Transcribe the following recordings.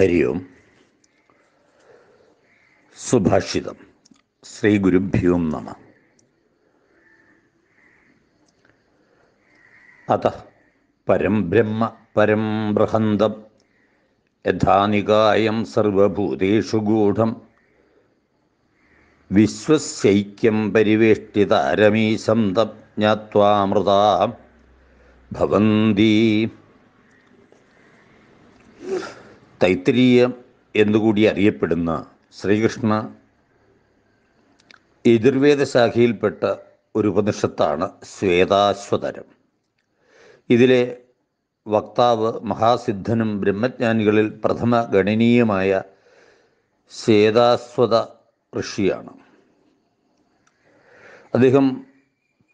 ഹരി ഓം സുഭാഷിതം ശ്രീ ഗുരുഭ്യോം നമ അത പരം ബ്രഹ്മ പരം ബൃഹന്തം യഥാനികായം സർവഭൂതേഷു ഗൂഢം വിശ്വസൈക്യം പരിവേഷ്ടിതാരമീശം ജ്ഞാത്വാമൃതീ തൈത്തിരീയം എന്നുകൂടി അറിയപ്പെടുന്ന ശ്രീകൃഷ്ണ യജുർവേദ ശാഖയിൽപ്പെട്ട ഒരു ഉപനിഷത്താണ് ശ്വേതാശ്വതരം ഇതിലെ വക്താവ് മഹാസിദ്ധനും ബ്രഹ്മജ്ഞാനികളിൽ പ്രഥമ ഗണനീയമായ ശ്വേതാശ്വത ഋഷിയാണ് അദ്ദേഹം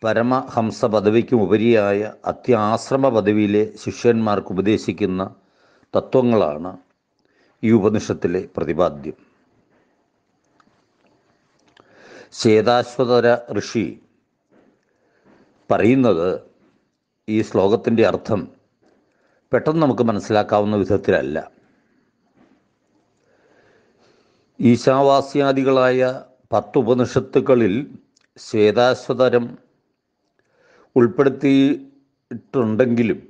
പരമഹംസ പദവിക്കും ഉപരിയായ അത്യാശ്രമ പദവിയിലെ ശിഷ്യന്മാർക്ക് ഉപദേശിക്കുന്ന തത്വങ്ങളാണ് ഈ ഉപനിഷത്തിലെ പ്രതിപാദ്യം ശ്വേതാശ്വതര ഋഷി പറയുന്നത് ഈ ശ്ലോകത്തിൻ്റെ അർത്ഥം പെട്ടെന്ന് നമുക്ക് മനസ്സിലാക്കാവുന്ന വിധത്തിലല്ല ഈശാവാസ്യാദികളായ പത്ത് ഉപനിഷത്തുക്കളിൽ ശ്വേതാശ്വതരം ഉൾപ്പെടുത്തിയിട്ടുണ്ടെങ്കിലും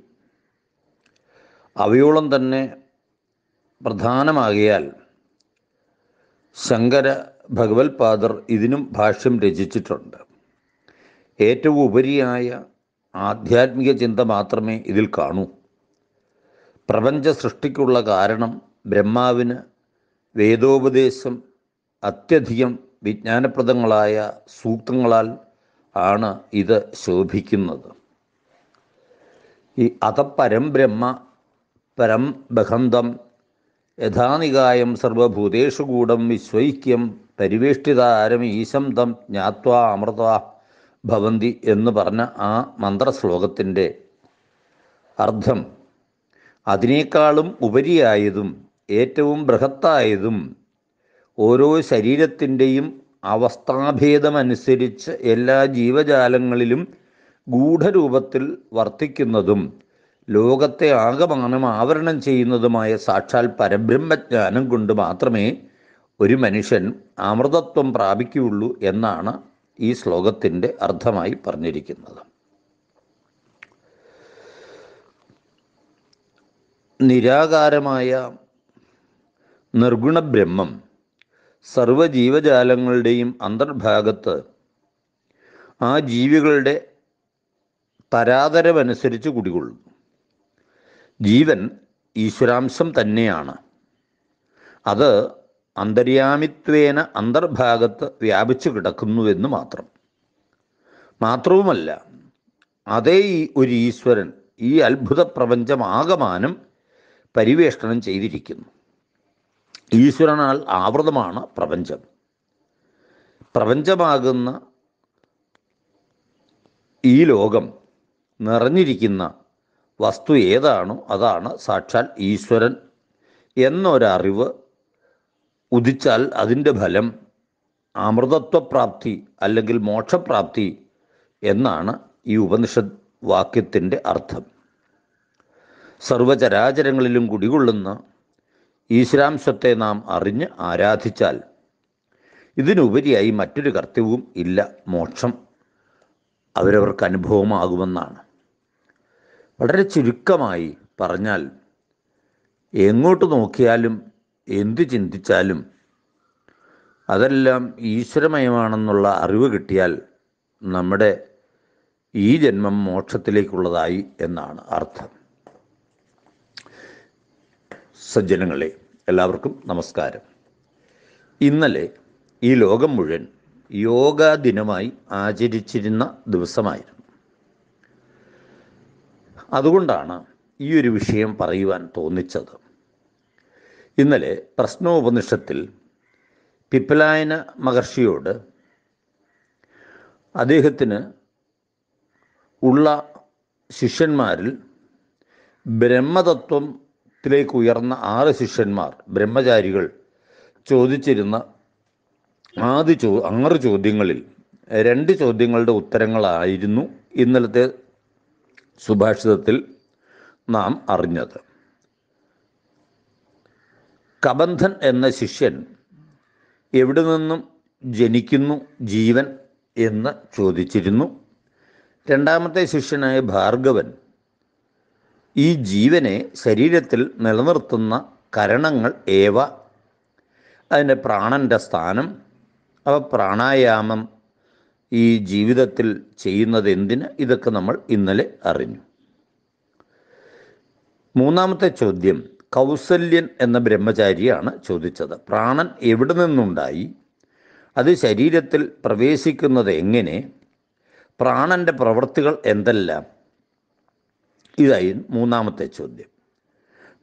അവയോളം തന്നെ പ്രധാനമാകിയാൽ ശങ്കര ഭഗവത് പാദർ ഇതിനും ഭാഷ്യം രചിച്ചിട്ടുണ്ട് ഏറ്റവും ഉപരിയായ ആധ്യാത്മിക ചിന്ത മാത്രമേ ഇതിൽ കാണൂ പ്രപഞ്ച സൃഷ്ടിക്കുള്ള കാരണം ബ്രഹ്മാവിന് വേദോപദേശം അത്യധികം വിജ്ഞാനപ്രദങ്ങളായ സൂക്തങ്ങളാൽ ആണ് ഇത് ശോഭിക്കുന്നത് ഈ അതപരം ബ്രഹ്മ പരം ബഹന്തം യഥാനികായം സർവഭൂതേഷു ഗൂഢം വിശ്വൈക്യം പരിവേഷ്ടിതാരം ഈശം തം ജ്ഞാത്വാ അമൃത ഭവന്തി എന്ന് പറഞ്ഞ ആ മന്ത്രശ്ലോകത്തിൻ്റെ അർത്ഥം അതിനേക്കാളും ഉപരിയായതും ഏറ്റവും ബൃഹത്തായതും ഓരോ ശരീരത്തിൻ്റെയും അവസ്ഥാഭേദമനുസരിച്ച് എല്ലാ ജീവജാലങ്ങളിലും ഗൂഢരൂപത്തിൽ വർത്തിക്കുന്നതും ലോകത്തെ ആകമാനം ആവരണം ചെയ്യുന്നതുമായ സാക്ഷാൽ പരബ്രഹ്മജ്ഞാനം കൊണ്ട് മാത്രമേ ഒരു മനുഷ്യൻ അമൃതത്വം പ്രാപിക്കുകയുള്ളൂ എന്നാണ് ഈ ശ്ലോകത്തിൻ്റെ അർത്ഥമായി പറഞ്ഞിരിക്കുന്നത് നിരാകാരമായ നിർഗുണ ബ്രഹ്മം സർവജീവജാലങ്ങളുടെയും അന്തർഭാഗത്ത് ആ ജീവികളുടെ തരാതരമനുസരിച്ച് കുടികൊള്ളുന്നു ജീവൻ ഈശ്വരാംശം തന്നെയാണ് അത് അന്തര്യാമിത്വേന അന്തർഭാഗത്ത് വ്യാപിച്ചു കിടക്കുന്നുവെന്ന് മാത്രം മാത്രവുമല്ല അതേ ഒരു ഈശ്വരൻ ഈ അത്ഭുത പ്രപഞ്ചമാകമാനം പരിവേഷണം ചെയ്തിരിക്കുന്നു ഈശ്വരനാൽ ആവൃതമാണ് പ്രപഞ്ചം പ്രപഞ്ചമാകുന്ന ഈ ലോകം നിറഞ്ഞിരിക്കുന്ന വസ്തു ഏതാണോ അതാണ് സാക്ഷാൽ ഈശ്വരൻ എന്നൊരറിവ് ഉദിച്ചാൽ അതിൻ്റെ ഫലം അമൃതത്വപ്രാപ്തി അല്ലെങ്കിൽ മോക്ഷപ്രാപ്തി എന്നാണ് ഈ ഉപനിഷത് വാക്യത്തിൻ്റെ അർത്ഥം സർവചരാചരങ്ങളിലും കുടികൊള്ളുന്ന ഈശ്വരാംശത്തെ നാം അറിഞ്ഞ് ആരാധിച്ചാൽ ഇതിനുപരിയായി മറ്റൊരു കർത്തവ്യവും ഇല്ല മോക്ഷം അവരവർക്ക് അനുഭവമാകുമെന്നാണ് വളരെ ചുരുക്കമായി പറഞ്ഞാൽ എങ്ങോട്ട് നോക്കിയാലും എന്തു ചിന്തിച്ചാലും അതെല്ലാം ഈശ്വരമയമാണെന്നുള്ള അറിവ് കിട്ടിയാൽ നമ്മുടെ ഈ ജന്മം മോക്ഷത്തിലേക്കുള്ളതായി എന്നാണ് അർത്ഥം സജ്ജനങ്ങളെ എല്ലാവർക്കും നമസ്കാരം ഇന്നലെ ഈ ലോകം മുഴുവൻ യോഗാ ദിനമായി ആചരിച്ചിരുന്ന ദിവസമായിരുന്നു അതുകൊണ്ടാണ് ഈ ഒരു വിഷയം പറയുവാൻ തോന്നിച്ചത് ഇന്നലെ പ്രശ്നോപനിഷത്തിൽ പിപ്പലായന മഹർഷിയോട് അദ്ദേഹത്തിന് ഉള്ള ശിഷ്യന്മാരിൽ ബ്രഹ്മതത്വത്തിലേക്ക് ഉയർന്ന ആറ് ശിഷ്യന്മാർ ബ്രഹ്മചാരികൾ ചോദിച്ചിരുന്ന ആദ്യ ചോ ആറ് ചോദ്യങ്ങളിൽ രണ്ട് ചോദ്യങ്ങളുടെ ഉത്തരങ്ങളായിരുന്നു ഇന്നലത്തെ സുഭാഷിതത്തിൽ നാം അറിഞ്ഞത് കബന്ധൻ എന്ന ശിഷ്യൻ എവിടെ നിന്നും ജനിക്കുന്നു ജീവൻ എന്ന് ചോദിച്ചിരുന്നു രണ്ടാമത്തെ ശിഷ്യനായ ഭാർഗവൻ ഈ ജീവനെ ശരീരത്തിൽ നിലനിർത്തുന്ന കരണങ്ങൾ ഏവ അതിൻ്റെ പ്രാണൻ്റെ സ്ഥാനം അവ പ്രാണായാമം ഈ ജീവിതത്തിൽ ചെയ്യുന്നത് എന്തിന് ഇതൊക്കെ നമ്മൾ ഇന്നലെ അറിഞ്ഞു മൂന്നാമത്തെ ചോദ്യം കൗസല്യൻ എന്ന ബ്രഹ്മചാരിയാണ് ചോദിച്ചത് പ്രാണൻ എവിടെ നിന്നുണ്ടായി അത് ശരീരത്തിൽ പ്രവേശിക്കുന്നത് എങ്ങനെ പ്രാണൻ്റെ പ്രവൃത്തികൾ എന്തെല്ലാം ഇതായി മൂന്നാമത്തെ ചോദ്യം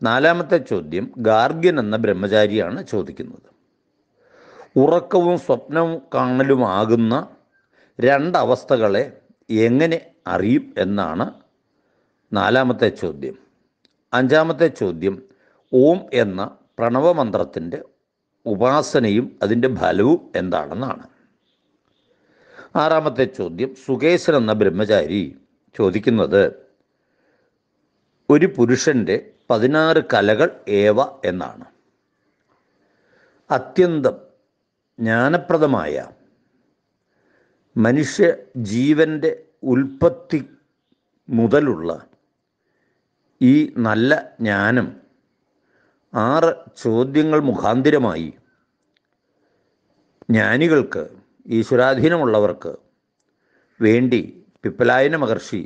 നാലാമത്തെ ചോദ്യം ഗാർഗ്യൻ എന്ന ബ്രഹ്മചാരിയാണ് ചോദിക്കുന്നത് ഉറക്കവും സ്വപ്നവും കാണലുമാകുന്ന രണ്ടവസ്ഥകളെ എങ്ങനെ അറിയും എന്നാണ് നാലാമത്തെ ചോദ്യം അഞ്ചാമത്തെ ചോദ്യം ഓം എന്ന പ്രണവമന്ത്രത്തിൻ്റെ ഉപാസനയും അതിൻ്റെ ഫലവും എന്താണെന്നാണ് ആറാമത്തെ ചോദ്യം സുകേശൻ എന്ന ബ്രഹ്മചാരി ചോദിക്കുന്നത് ഒരു പുരുഷൻ്റെ പതിനാറ് കലകൾ ഏവ എന്നാണ് അത്യന്തം ജ്ഞാനപ്രദമായ മനുഷ്യ ജീവൻ്റെ ഉൽപ്പത്തി മുതലുള്ള ഈ നല്ല ജ്ഞാനം ആറ് ചോദ്യങ്ങൾ മുഖാന്തിരമായി ജ്ഞാനികൾക്ക് ഈശ്വരാധീനമുള്ളവർക്ക് വേണ്ടി പിപ്പലായന മഹർഷി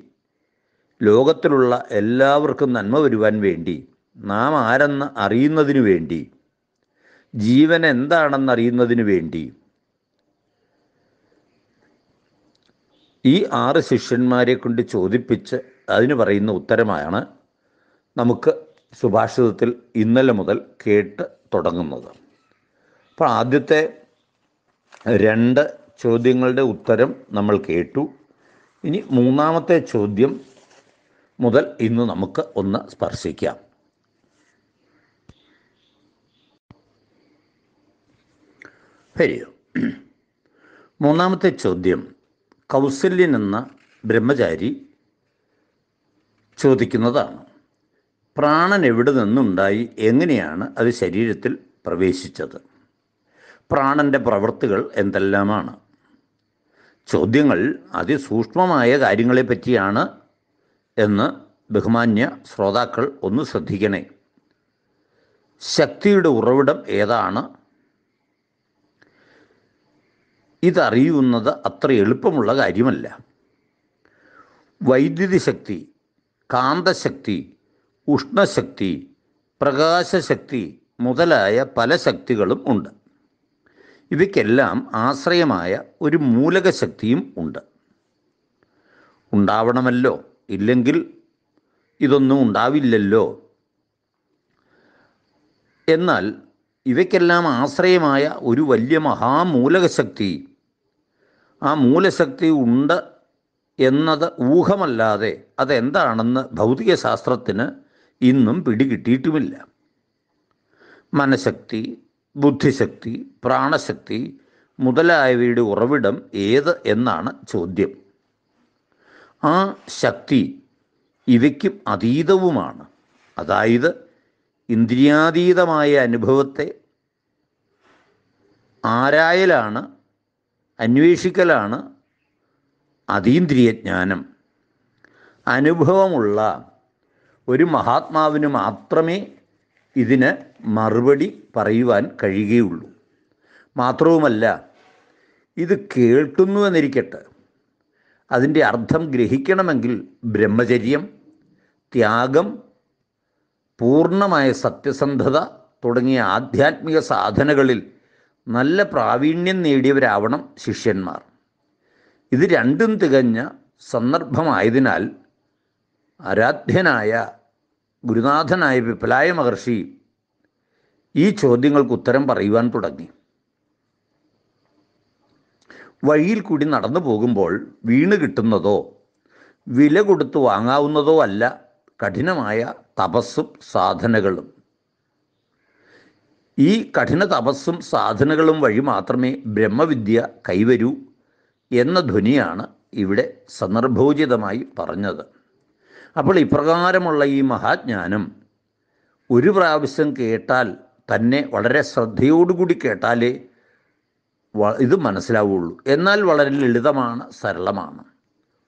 ലോകത്തിലുള്ള എല്ലാവർക്കും നന്മ വരുവാൻ വേണ്ടി നാം ആരെന്ന് അറിയുന്നതിനു വേണ്ടി ജീവൻ എന്താണെന്നറിയുന്നതിനു വേണ്ടിയും ഈ ആറ് ശിഷ്യന്മാരെ കൊണ്ട് ചോദിപ്പിച്ച് അതിന് പറയുന്ന ഉത്തരമാണ് നമുക്ക് സുഭാഷിതത്തിൽ ഇന്നലെ മുതൽ കേട്ട് തുടങ്ങുന്നത് അപ്പോൾ ആദ്യത്തെ രണ്ട് ചോദ്യങ്ങളുടെ ഉത്തരം നമ്മൾ കേട്ടു ഇനി മൂന്നാമത്തെ ചോദ്യം മുതൽ ഇന്ന് നമുക്ക് ഒന്ന് സ്പർശിക്കാം ശരിയോ മൂന്നാമത്തെ ചോദ്യം കൗസല്യൻ എന്ന ബ്രഹ്മചാരി ചോദിക്കുന്നതാണ് പ്രാണൻ എവിടെ നിന്നുണ്ടായി എങ്ങനെയാണ് അത് ശരീരത്തിൽ പ്രവേശിച്ചത് പ്രാണൻ്റെ പ്രവൃത്തികൾ എന്തെല്ലാമാണ് ചോദ്യങ്ങൾ അതിസൂക്ഷ്മമായ കാര്യങ്ങളെ പറ്റിയാണ് എന്ന് ബഹുമാന്യ ശ്രോതാക്കൾ ഒന്ന് ശ്രദ്ധിക്കണേ ശക്തിയുടെ ഉറവിടം ഏതാണ് ഇതറിയുന്നത് അത്ര എളുപ്പമുള്ള കാര്യമല്ല വൈദ്യുതി ശക്തി കാന്തശക്തി ഉഷ്ണശക്തി പ്രകാശശക്തി മുതലായ പല ശക്തികളും ഉണ്ട് ഇവയ്ക്കെല്ലാം ആശ്രയമായ ഒരു മൂലകശക്തിയും ഉണ്ട് ഉണ്ടാവണമല്ലോ ഇല്ലെങ്കിൽ ഇതൊന്നും ഉണ്ടാവില്ലല്ലോ എന്നാൽ ഇവയ്ക്കെല്ലാം ആശ്രയമായ ഒരു വലിയ മഹാമൂലകശക്തി ആ മൂലശക്തി ഉണ്ട് എന്നത് ഊഹമല്ലാതെ അതെന്താണെന്ന് ഭൗതികശാസ്ത്രത്തിന് ഇന്നും പിടികിട്ടിയിട്ടുമില്ല മനഃശക്തി ബുദ്ധിശക്തി പ്രാണശക്തി മുതലായവയുടെ ഉറവിടം ഏത് എന്നാണ് ചോദ്യം ആ ശക്തി ഇവയ്ക്കും അതീതവുമാണ് അതായത് ഇന്ദ്രിയാതീതമായ അനുഭവത്തെ ആരായലാണ് അന്വേഷിക്കലാണ് അതീന്ദ്രിയജ്ഞാനം അനുഭവമുള്ള ഒരു മഹാത്മാവിന് മാത്രമേ ഇതിന് മറുപടി പറയുവാൻ കഴിയുകയുള്ളൂ മാത്രവുമല്ല ഇത് കേൾക്കുന്നുവെന്നിരിക്കട്ടെ എന്നിരിക്കട്ടെ അതിൻ്റെ അർത്ഥം ഗ്രഹിക്കണമെങ്കിൽ ബ്രഹ്മചര്യം ത്യാഗം പൂർണ്ണമായ സത്യസന്ധത തുടങ്ങിയ ആധ്യാത്മിക സാധനകളിൽ നല്ല പ്രാവീണ്യം നേടിയവരാവണം ശിഷ്യന്മാർ ഇത് രണ്ടും തികഞ്ഞ സന്ദർഭമായതിനാൽ ആരാധ്യനായ ഗുരുനാഥനായ വിപ്ലായ മഹർഷി ഈ ചോദ്യങ്ങൾക്ക് ഉത്തരം പറയുവാൻ തുടങ്ങി വഴിയിൽ കൂടി നടന്നു പോകുമ്പോൾ വീണ് കിട്ടുന്നതോ വില കൊടുത്ത് വാങ്ങാവുന്നതോ അല്ല കഠിനമായ തപസ്സും സാധനകളും ഈ കഠിന തപസ്സും സാധനകളും വഴി മാത്രമേ ബ്രഹ്മവിദ്യ കൈവരൂ എന്ന ധ്വനിയാണ് ഇവിടെ സന്ദർഭോചിതമായി പറഞ്ഞത് അപ്പോൾ ഇപ്രകാരമുള്ള ഈ മഹാജ്ഞാനം ഒരു പ്രാവശ്യം കേട്ടാൽ തന്നെ വളരെ ശ്രദ്ധയോടുകൂടി കേട്ടാലേ ഇത് മനസ്സിലാവുള്ളൂ എന്നാൽ വളരെ ലളിതമാണ് സരളമാണ്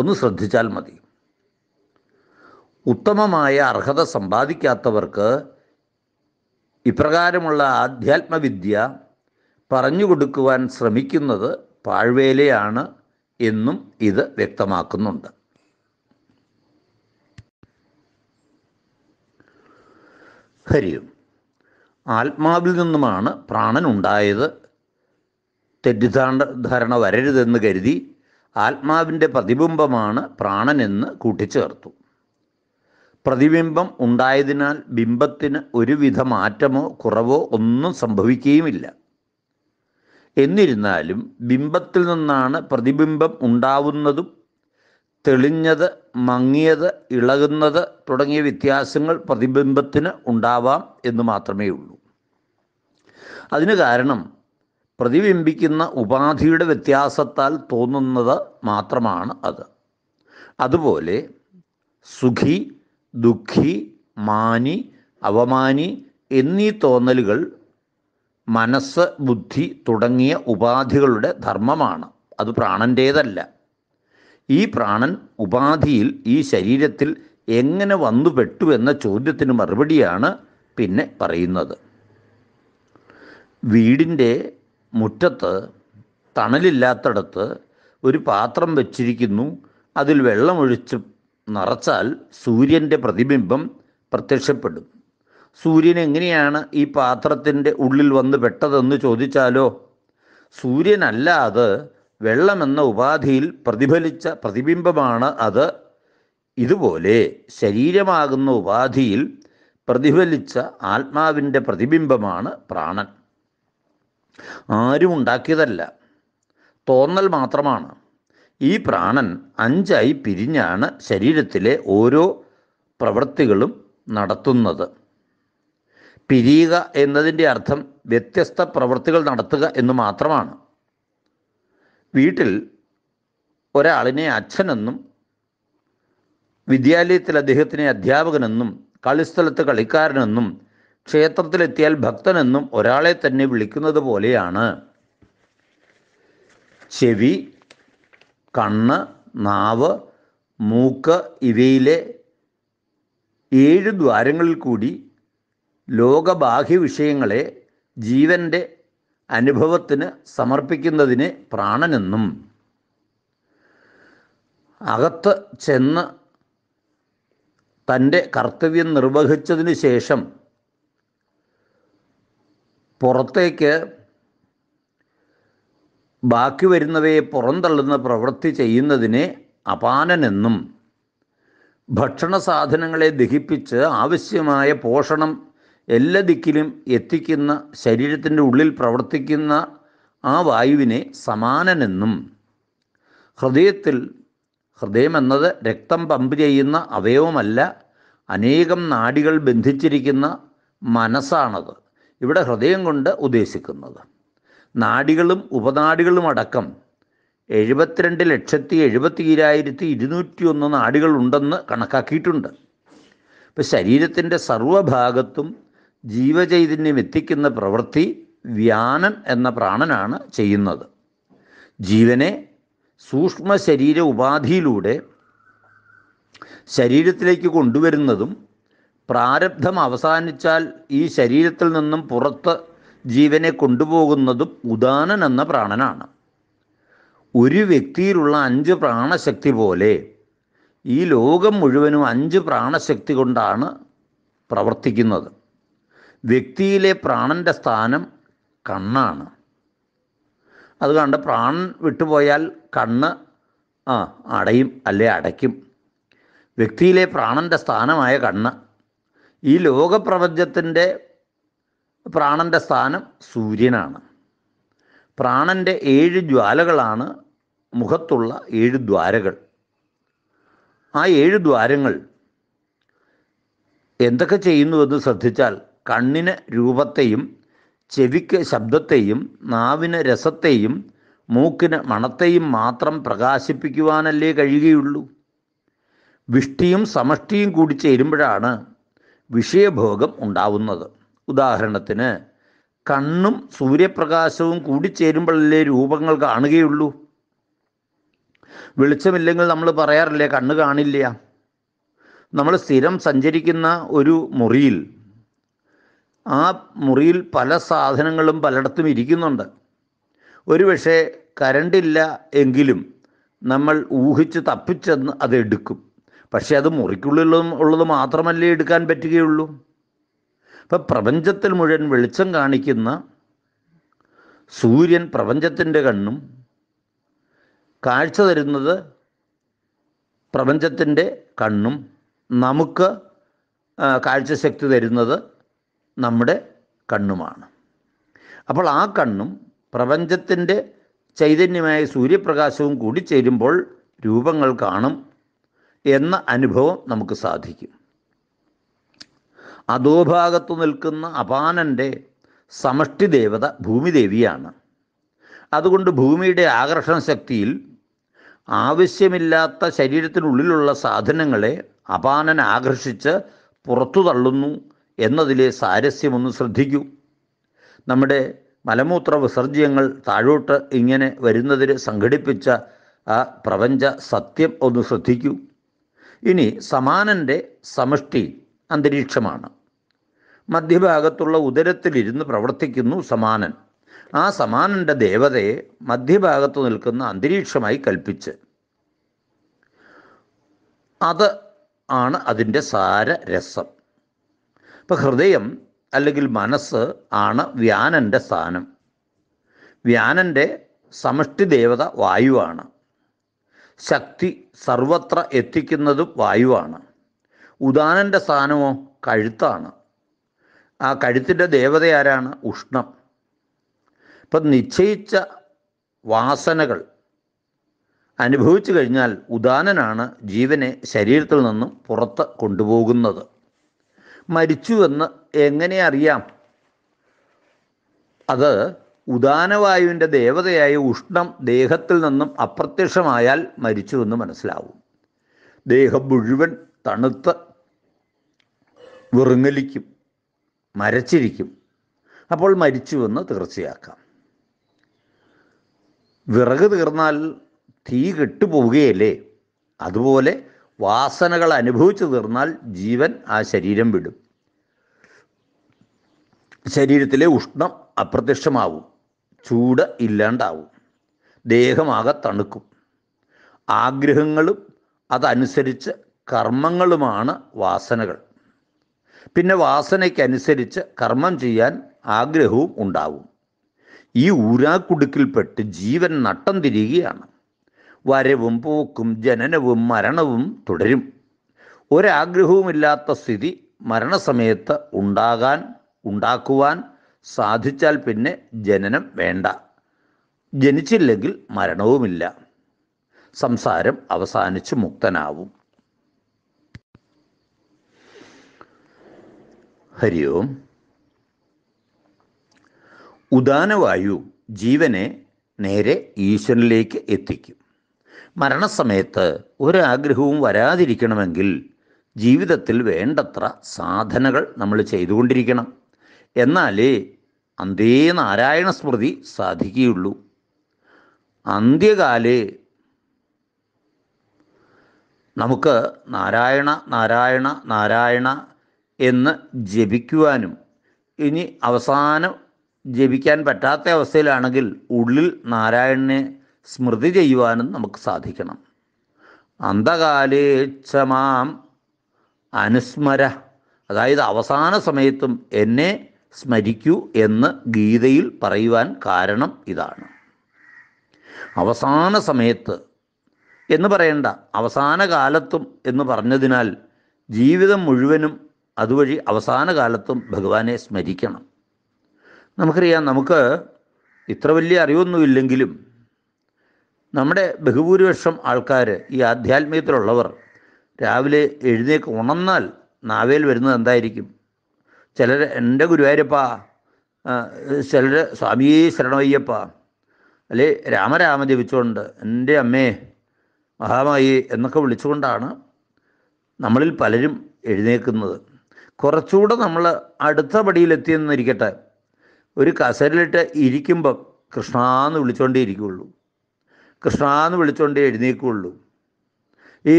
ഒന്ന് ശ്രദ്ധിച്ചാൽ മതി ഉത്തമമായ അർഹത സമ്പാദിക്കാത്തവർക്ക് ഇപ്രകാരമുള്ള ആധ്യാത്മവിദ്യ പറഞ്ഞു കൊടുക്കുവാൻ ശ്രമിക്കുന്നത് പാഴ്വേലയാണ് എന്നും ഇത് വ്യക്തമാക്കുന്നുണ്ട് ഹരിയും ആത്മാവിൽ നിന്നുമാണ് പ്രാണൻ ഉണ്ടായത് തെറ്റിദ്ധാണ്ട ധാരണ വരരുതെന്ന് കരുതി ആത്മാവിൻ്റെ പ്രതിബിംബമാണ് പ്രാണനെന്ന് കൂട്ടിച്ചേർത്തു പ്രതിബിംബം ഉണ്ടായതിനാൽ ബിംബത്തിന് ഒരുവിധ മാറ്റമോ കുറവോ ഒന്നും സംഭവിക്കുകയുമില്ല എന്നിരുന്നാലും ബിംബത്തിൽ നിന്നാണ് പ്രതിബിംബം ഉണ്ടാവുന്നതും തെളിഞ്ഞത് മങ്ങിയത് ഇളകുന്നത് തുടങ്ങിയ വ്യത്യാസങ്ങൾ പ്രതിബിംബത്തിന് ഉണ്ടാവാം എന്ന് മാത്രമേ ഉള്ളൂ അതിന് കാരണം പ്രതിബിംബിക്കുന്ന ഉപാധിയുടെ വ്യത്യാസത്താൽ തോന്നുന്നത് മാത്രമാണ് അത് അതുപോലെ സുഖി ദുഃഖി മാനി അവമാനി എന്നീ തോന്നലുകൾ മനസ്സ് ബുദ്ധി തുടങ്ങിയ ഉപാധികളുടെ ധർമ്മമാണ് അത് പ്രാണൻ്റേതല്ല ഈ പ്രാണൻ ഉപാധിയിൽ ഈ ശരീരത്തിൽ എങ്ങനെ വന്നുപെട്ടു എന്ന ചോദ്യത്തിന് മറുപടിയാണ് പിന്നെ പറയുന്നത് വീടിൻ്റെ മുറ്റത്ത് തണലില്ലാത്തടത്ത് ഒരു പാത്രം വച്ചിരിക്കുന്നു അതിൽ വെള്ളമൊഴിച്ച് നിറച്ചാൽ സൂര്യൻ്റെ പ്രതിബിംബം പ്രത്യക്ഷപ്പെടും സൂര്യൻ എങ്ങനെയാണ് ഈ പാത്രത്തിൻ്റെ ഉള്ളിൽ വന്ന് പെട്ടതെന്ന് ചോദിച്ചാലോ സൂര്യനല്ല അത് വെള്ളമെന്ന ഉപാധിയിൽ പ്രതിഫലിച്ച പ്രതിബിംബമാണ് അത് ഇതുപോലെ ശരീരമാകുന്ന ഉപാധിയിൽ പ്രതിഫലിച്ച ആത്മാവിൻ്റെ പ്രതിബിംബമാണ് പ്രാണൻ ആരും ഉണ്ടാക്കിയതല്ല തോന്നൽ മാത്രമാണ് ഈ പ്രാണൻ അഞ്ചായി പിരിഞ്ഞാണ് ശരീരത്തിലെ ഓരോ പ്രവൃത്തികളും നടത്തുന്നത് പിരിയുക എന്നതിൻ്റെ അർത്ഥം വ്യത്യസ്ത പ്രവൃത്തികൾ നടത്തുക എന്ന് മാത്രമാണ് വീട്ടിൽ ഒരാളിനെ അച്ഛനെന്നും വിദ്യാലയത്തിൽ അദ്ദേഹത്തിനെ അധ്യാപകനെന്നും കളിസ്ഥലത്ത് കളിക്കാരനെന്നും ക്ഷേത്രത്തിലെത്തിയാൽ ഭക്തനെന്നും ഒരാളെ തന്നെ വിളിക്കുന്നത് പോലെയാണ് ചെവി കണ്ണ് നാവ് മൂക്ക് ഇവയിലെ ഏഴ് ദ്വാരങ്ങളിൽ കൂടി ലോകബാഹ്യ വിഷയങ്ങളെ ജീവൻ്റെ അനുഭവത്തിന് സമർപ്പിക്കുന്നതിനെ പ്രാണനെന്നും അകത്ത് ചെന്ന് തൻ്റെ കർത്തവ്യം നിർവഹിച്ചതിന് ശേഷം പുറത്തേക്ക് ബാക്കി വരുന്നവയെ പുറന്തള്ളുന്ന പ്രവൃത്തി ചെയ്യുന്നതിനെ അപാനനെന്നും ഭക്ഷണ സാധനങ്ങളെ ദഹിപ്പിച്ച് ആവശ്യമായ പോഷണം എല്ലാ ദിക്കിലും എത്തിക്കുന്ന ശരീരത്തിൻ്റെ ഉള്ളിൽ പ്രവർത്തിക്കുന്ന ആ വായുവിനെ സമാനനെന്നും ഹൃദയത്തിൽ ഹൃദയം എന്നത് രക്തം പമ്പ് ചെയ്യുന്ന അവയവമല്ല അനേകം നാടികൾ ബന്ധിച്ചിരിക്കുന്ന മനസ്സാണത് ഇവിടെ ഹൃദയം കൊണ്ട് ഉദ്ദേശിക്കുന്നത് നാടികളും ഉപനാടികളും അടക്കം എഴുപത്തിരണ്ട് ലക്ഷത്തി എഴുപത്തി ഈരായിരത്തി ഇരുന്നൂറ്റി ഒന്ന് നാടികളുണ്ടെന്ന് കണക്കാക്കിയിട്ടുണ്ട് ഇപ്പം ശരീരത്തിൻ്റെ സർവഭാഗത്തും ജീവചൈതന്യം എത്തിക്കുന്ന പ്രവൃത്തി വ്യാനൻ എന്ന പ്രാണനാണ് ചെയ്യുന്നത് ജീവനെ സൂക്ഷ്മ ശരീര ഉപാധിയിലൂടെ ശരീരത്തിലേക്ക് കൊണ്ടുവരുന്നതും പ്രാരബ്ധം അവസാനിച്ചാൽ ഈ ശരീരത്തിൽ നിന്നും പുറത്ത് ജീവനെ കൊണ്ടുപോകുന്നതും ഉദാനൻ എന്ന പ്രാണനാണ് ഒരു വ്യക്തിയിലുള്ള അഞ്ച് പ്രാണശക്തി പോലെ ഈ ലോകം മുഴുവനും അഞ്ച് പ്രാണശക്തി കൊണ്ടാണ് പ്രവർത്തിക്കുന്നത് വ്യക്തിയിലെ പ്രാണൻ്റെ സ്ഥാനം കണ്ണാണ് അതുകൊണ്ട് പ്രാണൻ വിട്ടുപോയാൽ കണ്ണ് ആ അടയും അല്ലെ അടയ്ക്കും വ്യക്തിയിലെ പ്രാണൻ്റെ സ്ഥാനമായ കണ്ണ് ഈ ലോകപ്രപഞ്ചത്തിൻ്റെ പ്രാണന്റെ സ്ഥാനം സൂര്യനാണ് പ്രാണന്റെ ഏഴ് ജ്വാലകളാണ് മുഖത്തുള്ള ഏഴ് ദ്വാരകൾ ആ ഏഴ് ദ്വാരങ്ങൾ എന്തൊക്കെ ചെയ്യുന്നുവെന്ന് ശ്രദ്ധിച്ചാൽ കണ്ണിന് രൂപത്തെയും ചെവിക്ക് ശബ്ദത്തെയും നാവിന് രസത്തെയും മൂക്കിന് മണത്തെയും മാത്രം പ്രകാശിപ്പിക്കുവാനല്ലേ കഴിയുകയുള്ളൂ വിഷ്ടിയും സമഷ്ടിയും കൂടി ചേരുമ്പോഴാണ് വിഷയഭോഗം ഉണ്ടാവുന്നത് ഉദാഹരണത്തിന് കണ്ണും സൂര്യപ്രകാശവും കൂടിച്ചേരുമ്പോഴല്ലേ രൂപങ്ങൾ കാണുകയുള്ളൂ വെളിച്ചമില്ലെങ്കിൽ നമ്മൾ പറയാറില്ലേ കണ്ണ് കാണില്ല നമ്മൾ സ്ഥിരം സഞ്ചരിക്കുന്ന ഒരു മുറിയിൽ ആ മുറിയിൽ പല സാധനങ്ങളും പലയിടത്തും ഇരിക്കുന്നുണ്ട് ഒരു പക്ഷേ കരണ്ടില്ല എങ്കിലും നമ്മൾ ഊഹിച്ച് തപ്പിച്ചെന്ന് അത് എടുക്കും പക്ഷേ അത് മുറിക്കുള്ളിലും ഉള്ളത് മാത്രമല്ലേ എടുക്കാൻ പറ്റുകയുള്ളൂ ഇപ്പം പ്രപഞ്ചത്തിൽ മുഴുവൻ വെളിച്ചം കാണിക്കുന്ന സൂര്യൻ പ്രപഞ്ചത്തിൻ്റെ കണ്ണും കാഴ്ച തരുന്നത് പ്രപഞ്ചത്തിൻ്റെ കണ്ണും നമുക്ക് കാഴ്ചശക്തി തരുന്നത് നമ്മുടെ കണ്ണുമാണ് അപ്പോൾ ആ കണ്ണും പ്രപഞ്ചത്തിൻ്റെ ചൈതന്യമായ സൂര്യപ്രകാശവും കൂടി ചേരുമ്പോൾ രൂപങ്ങൾ കാണും എന്ന അനുഭവം നമുക്ക് സാധിക്കും അധോഭാഗത്തു നിൽക്കുന്ന അപാനൻ്റെ സമഷ്ടി ദേവത ഭൂമിദേവിയാണ് അതുകൊണ്ട് ഭൂമിയുടെ ആകർഷണ ശക്തിയിൽ ആവശ്യമില്ലാത്ത ശരീരത്തിനുള്ളിലുള്ള സാധനങ്ങളെ അപാനൻ ആകർഷിച്ച് പുറത്തു തള്ളുന്നു എന്നതിലെ സാരസ്യമൊന്ന് ശ്രദ്ധിക്കൂ നമ്മുടെ മലമൂത്ര വിസർജ്യങ്ങൾ താഴോട്ട് ഇങ്ങനെ വരുന്നതിന് സംഘടിപ്പിച്ച ആ പ്രപഞ്ച സത്യം ഒന്ന് ശ്രദ്ധിക്കൂ ഇനി സമാനൻ്റെ സമഷ്ടി അന്തരീക്ഷമാണ് മധ്യഭാഗത്തുള്ള ഉദരത്തിലിരുന്ന് പ്രവർത്തിക്കുന്നു സമാനൻ ആ സമാനൻ്റെ ദേവതയെ മധ്യഭാഗത്ത് നിൽക്കുന്ന അന്തരീക്ഷമായി കൽപ്പിച്ച് അത് ആണ് അതിൻ്റെ സാര രസം ഇപ്പം ഹൃദയം അല്ലെങ്കിൽ മനസ്സ് ആണ് വ്യാനൻ്റെ സ്ഥാനം വ്യാനൻ്റെ സമഷ്ടി ദേവത വായുവാണ് ശക്തി സർവത്ര എത്തിക്കുന്നതും വായുവാണ് ഉദാനന്റെ സ്ഥാനമോ കഴുത്താണ് ആ കഴുത്തിൻ്റെ ദേവത ആരാണ് ഉഷ്ണം ഇപ്പം നിശ്ചയിച്ച വാസനകൾ അനുഭവിച്ചു കഴിഞ്ഞാൽ ഉദാനനാണ് ജീവനെ ശരീരത്തിൽ നിന്നും പുറത്ത് കൊണ്ടുപോകുന്നത് മരിച്ചുവെന്ന് എങ്ങനെ അറിയാം അത് ഉദാനവായുവിൻ്റെ ദേവതയായ ഉഷ്ണം ദേഹത്തിൽ നിന്നും അപ്രത്യക്ഷമായാൽ മരിച്ചുവെന്ന് മനസ്സിലാവും ദേഹം മുഴുവൻ തണുത്ത് വിറുങ്ങലിക്കും മരച്ചിരിക്കും അപ്പോൾ മരിച്ചുവെന്ന് തീർച്ചയാക്കാം വിറക് തീർന്നാൽ തീ കെട്ടുപോവുകയല്ലേ അതുപോലെ വാസനകൾ അനുഭവിച്ചു തീർന്നാൽ ജീവൻ ആ ശരീരം വിടും ശരീരത്തിലെ ഉഷ്ണം അപ്രത്യക്ഷമാവും ചൂട് ഇല്ലാണ്ടാവും ദേഹമാകെ തണുക്കും ആഗ്രഹങ്ങളും അതനുസരിച്ച് കർമ്മങ്ങളുമാണ് വാസനകൾ പിന്നെ വാസനയ്ക്കനുസരിച്ച് കർമ്മം ചെയ്യാൻ ആഗ്രഹവും ഉണ്ടാവും ഈ ഊരാക്കുടുക്കിൽപ്പെട്ട് ജീവൻ നട്ടം തിരിയുകയാണ് വരവും പോക്കും ജനനവും മരണവും തുടരും ഒരാഗ്രഹവുമില്ലാത്ത സ്ഥിതി മരണസമയത്ത് ഉണ്ടാകാൻ ഉണ്ടാക്കുവാൻ സാധിച്ചാൽ പിന്നെ ജനനം വേണ്ട ജനിച്ചില്ലെങ്കിൽ മരണവുമില്ല സംസാരം അവസാനിച്ച് മുക്തനാവും ഹരി ഓം ഉദാനവായു ജീവനെ നേരെ ഈശ്വരനിലേക്ക് എത്തിക്കും മരണസമയത്ത് ഒരാഗ്രഹവും വരാതിരിക്കണമെങ്കിൽ ജീവിതത്തിൽ വേണ്ടത്ര സാധനകൾ നമ്മൾ ചെയ്തുകൊണ്ടിരിക്കണം എന്നാലേ അന്തേ നാരായണ സ്മൃതി സാധിക്കുകയുള്ളൂ അന്ത്യകാലേ നമുക്ക് നാരായണ നാരായണ നാരായണ എന്ന് ജപിക്കുവാനും ഇനി അവസാനം ജപിക്കാൻ പറ്റാത്ത അവസ്ഥയിലാണെങ്കിൽ ഉള്ളിൽ നാരായണനെ സ്മൃതി ചെയ്യുവാനും നമുക്ക് സാധിക്കണം അന്ധകാലേച്ഛമാം അനുസ്മര അതായത് അവസാന സമയത്തും എന്നെ സ്മരിക്കൂ എന്ന് ഗീതയിൽ പറയുവാൻ കാരണം ഇതാണ് അവസാന സമയത്ത് എന്ന് പറയണ്ട അവസാന കാലത്തും എന്ന് പറഞ്ഞതിനാൽ ജീവിതം മുഴുവനും അതുവഴി അവസാന കാലത്തും ഭഗവാനെ സ്മരിക്കണം നമുക്കറിയാം നമുക്ക് ഇത്ര വലിയ അറിവൊന്നുമില്ലെങ്കിലും നമ്മുടെ ബഹുഭൂരിപക്ഷം ആൾക്കാർ ഈ ആധ്യാത്മികത്തിലുള്ളവർ രാവിലെ എഴുന്നേക്ക് ഉണർന്നാൽ നാവേൽ വരുന്നത് എന്തായിരിക്കും ചിലർ എൻ്റെ ഗുരുവായൂരപ്പ ചിലർ സ്വാമിയെ ശരണയ്യപ്പ അല്ലെ രാമരാമ ജപിച്ചുകൊണ്ട് എൻ്റെ അമ്മേ മഹാമായി എന്നൊക്കെ വിളിച്ചുകൊണ്ടാണ് നമ്മളിൽ പലരും എഴുന്നേക്കുന്നത് കുറച്ചുകൂടെ നമ്മൾ അടുത്ത പടിയിലെത്തിയെന്നിരിക്കട്ടെ ഒരു കസരിലിട്ട് ഇരിക്കുമ്പം കൃഷ്ണാന്ന് വിളിച്ചുകൊണ്ടേ ഇരിക്കുകയുള്ളൂ കൃഷ്ണാന്ന് വിളിച്ചുകൊണ്ടേ എഴുന്നേക്കുള്ളൂ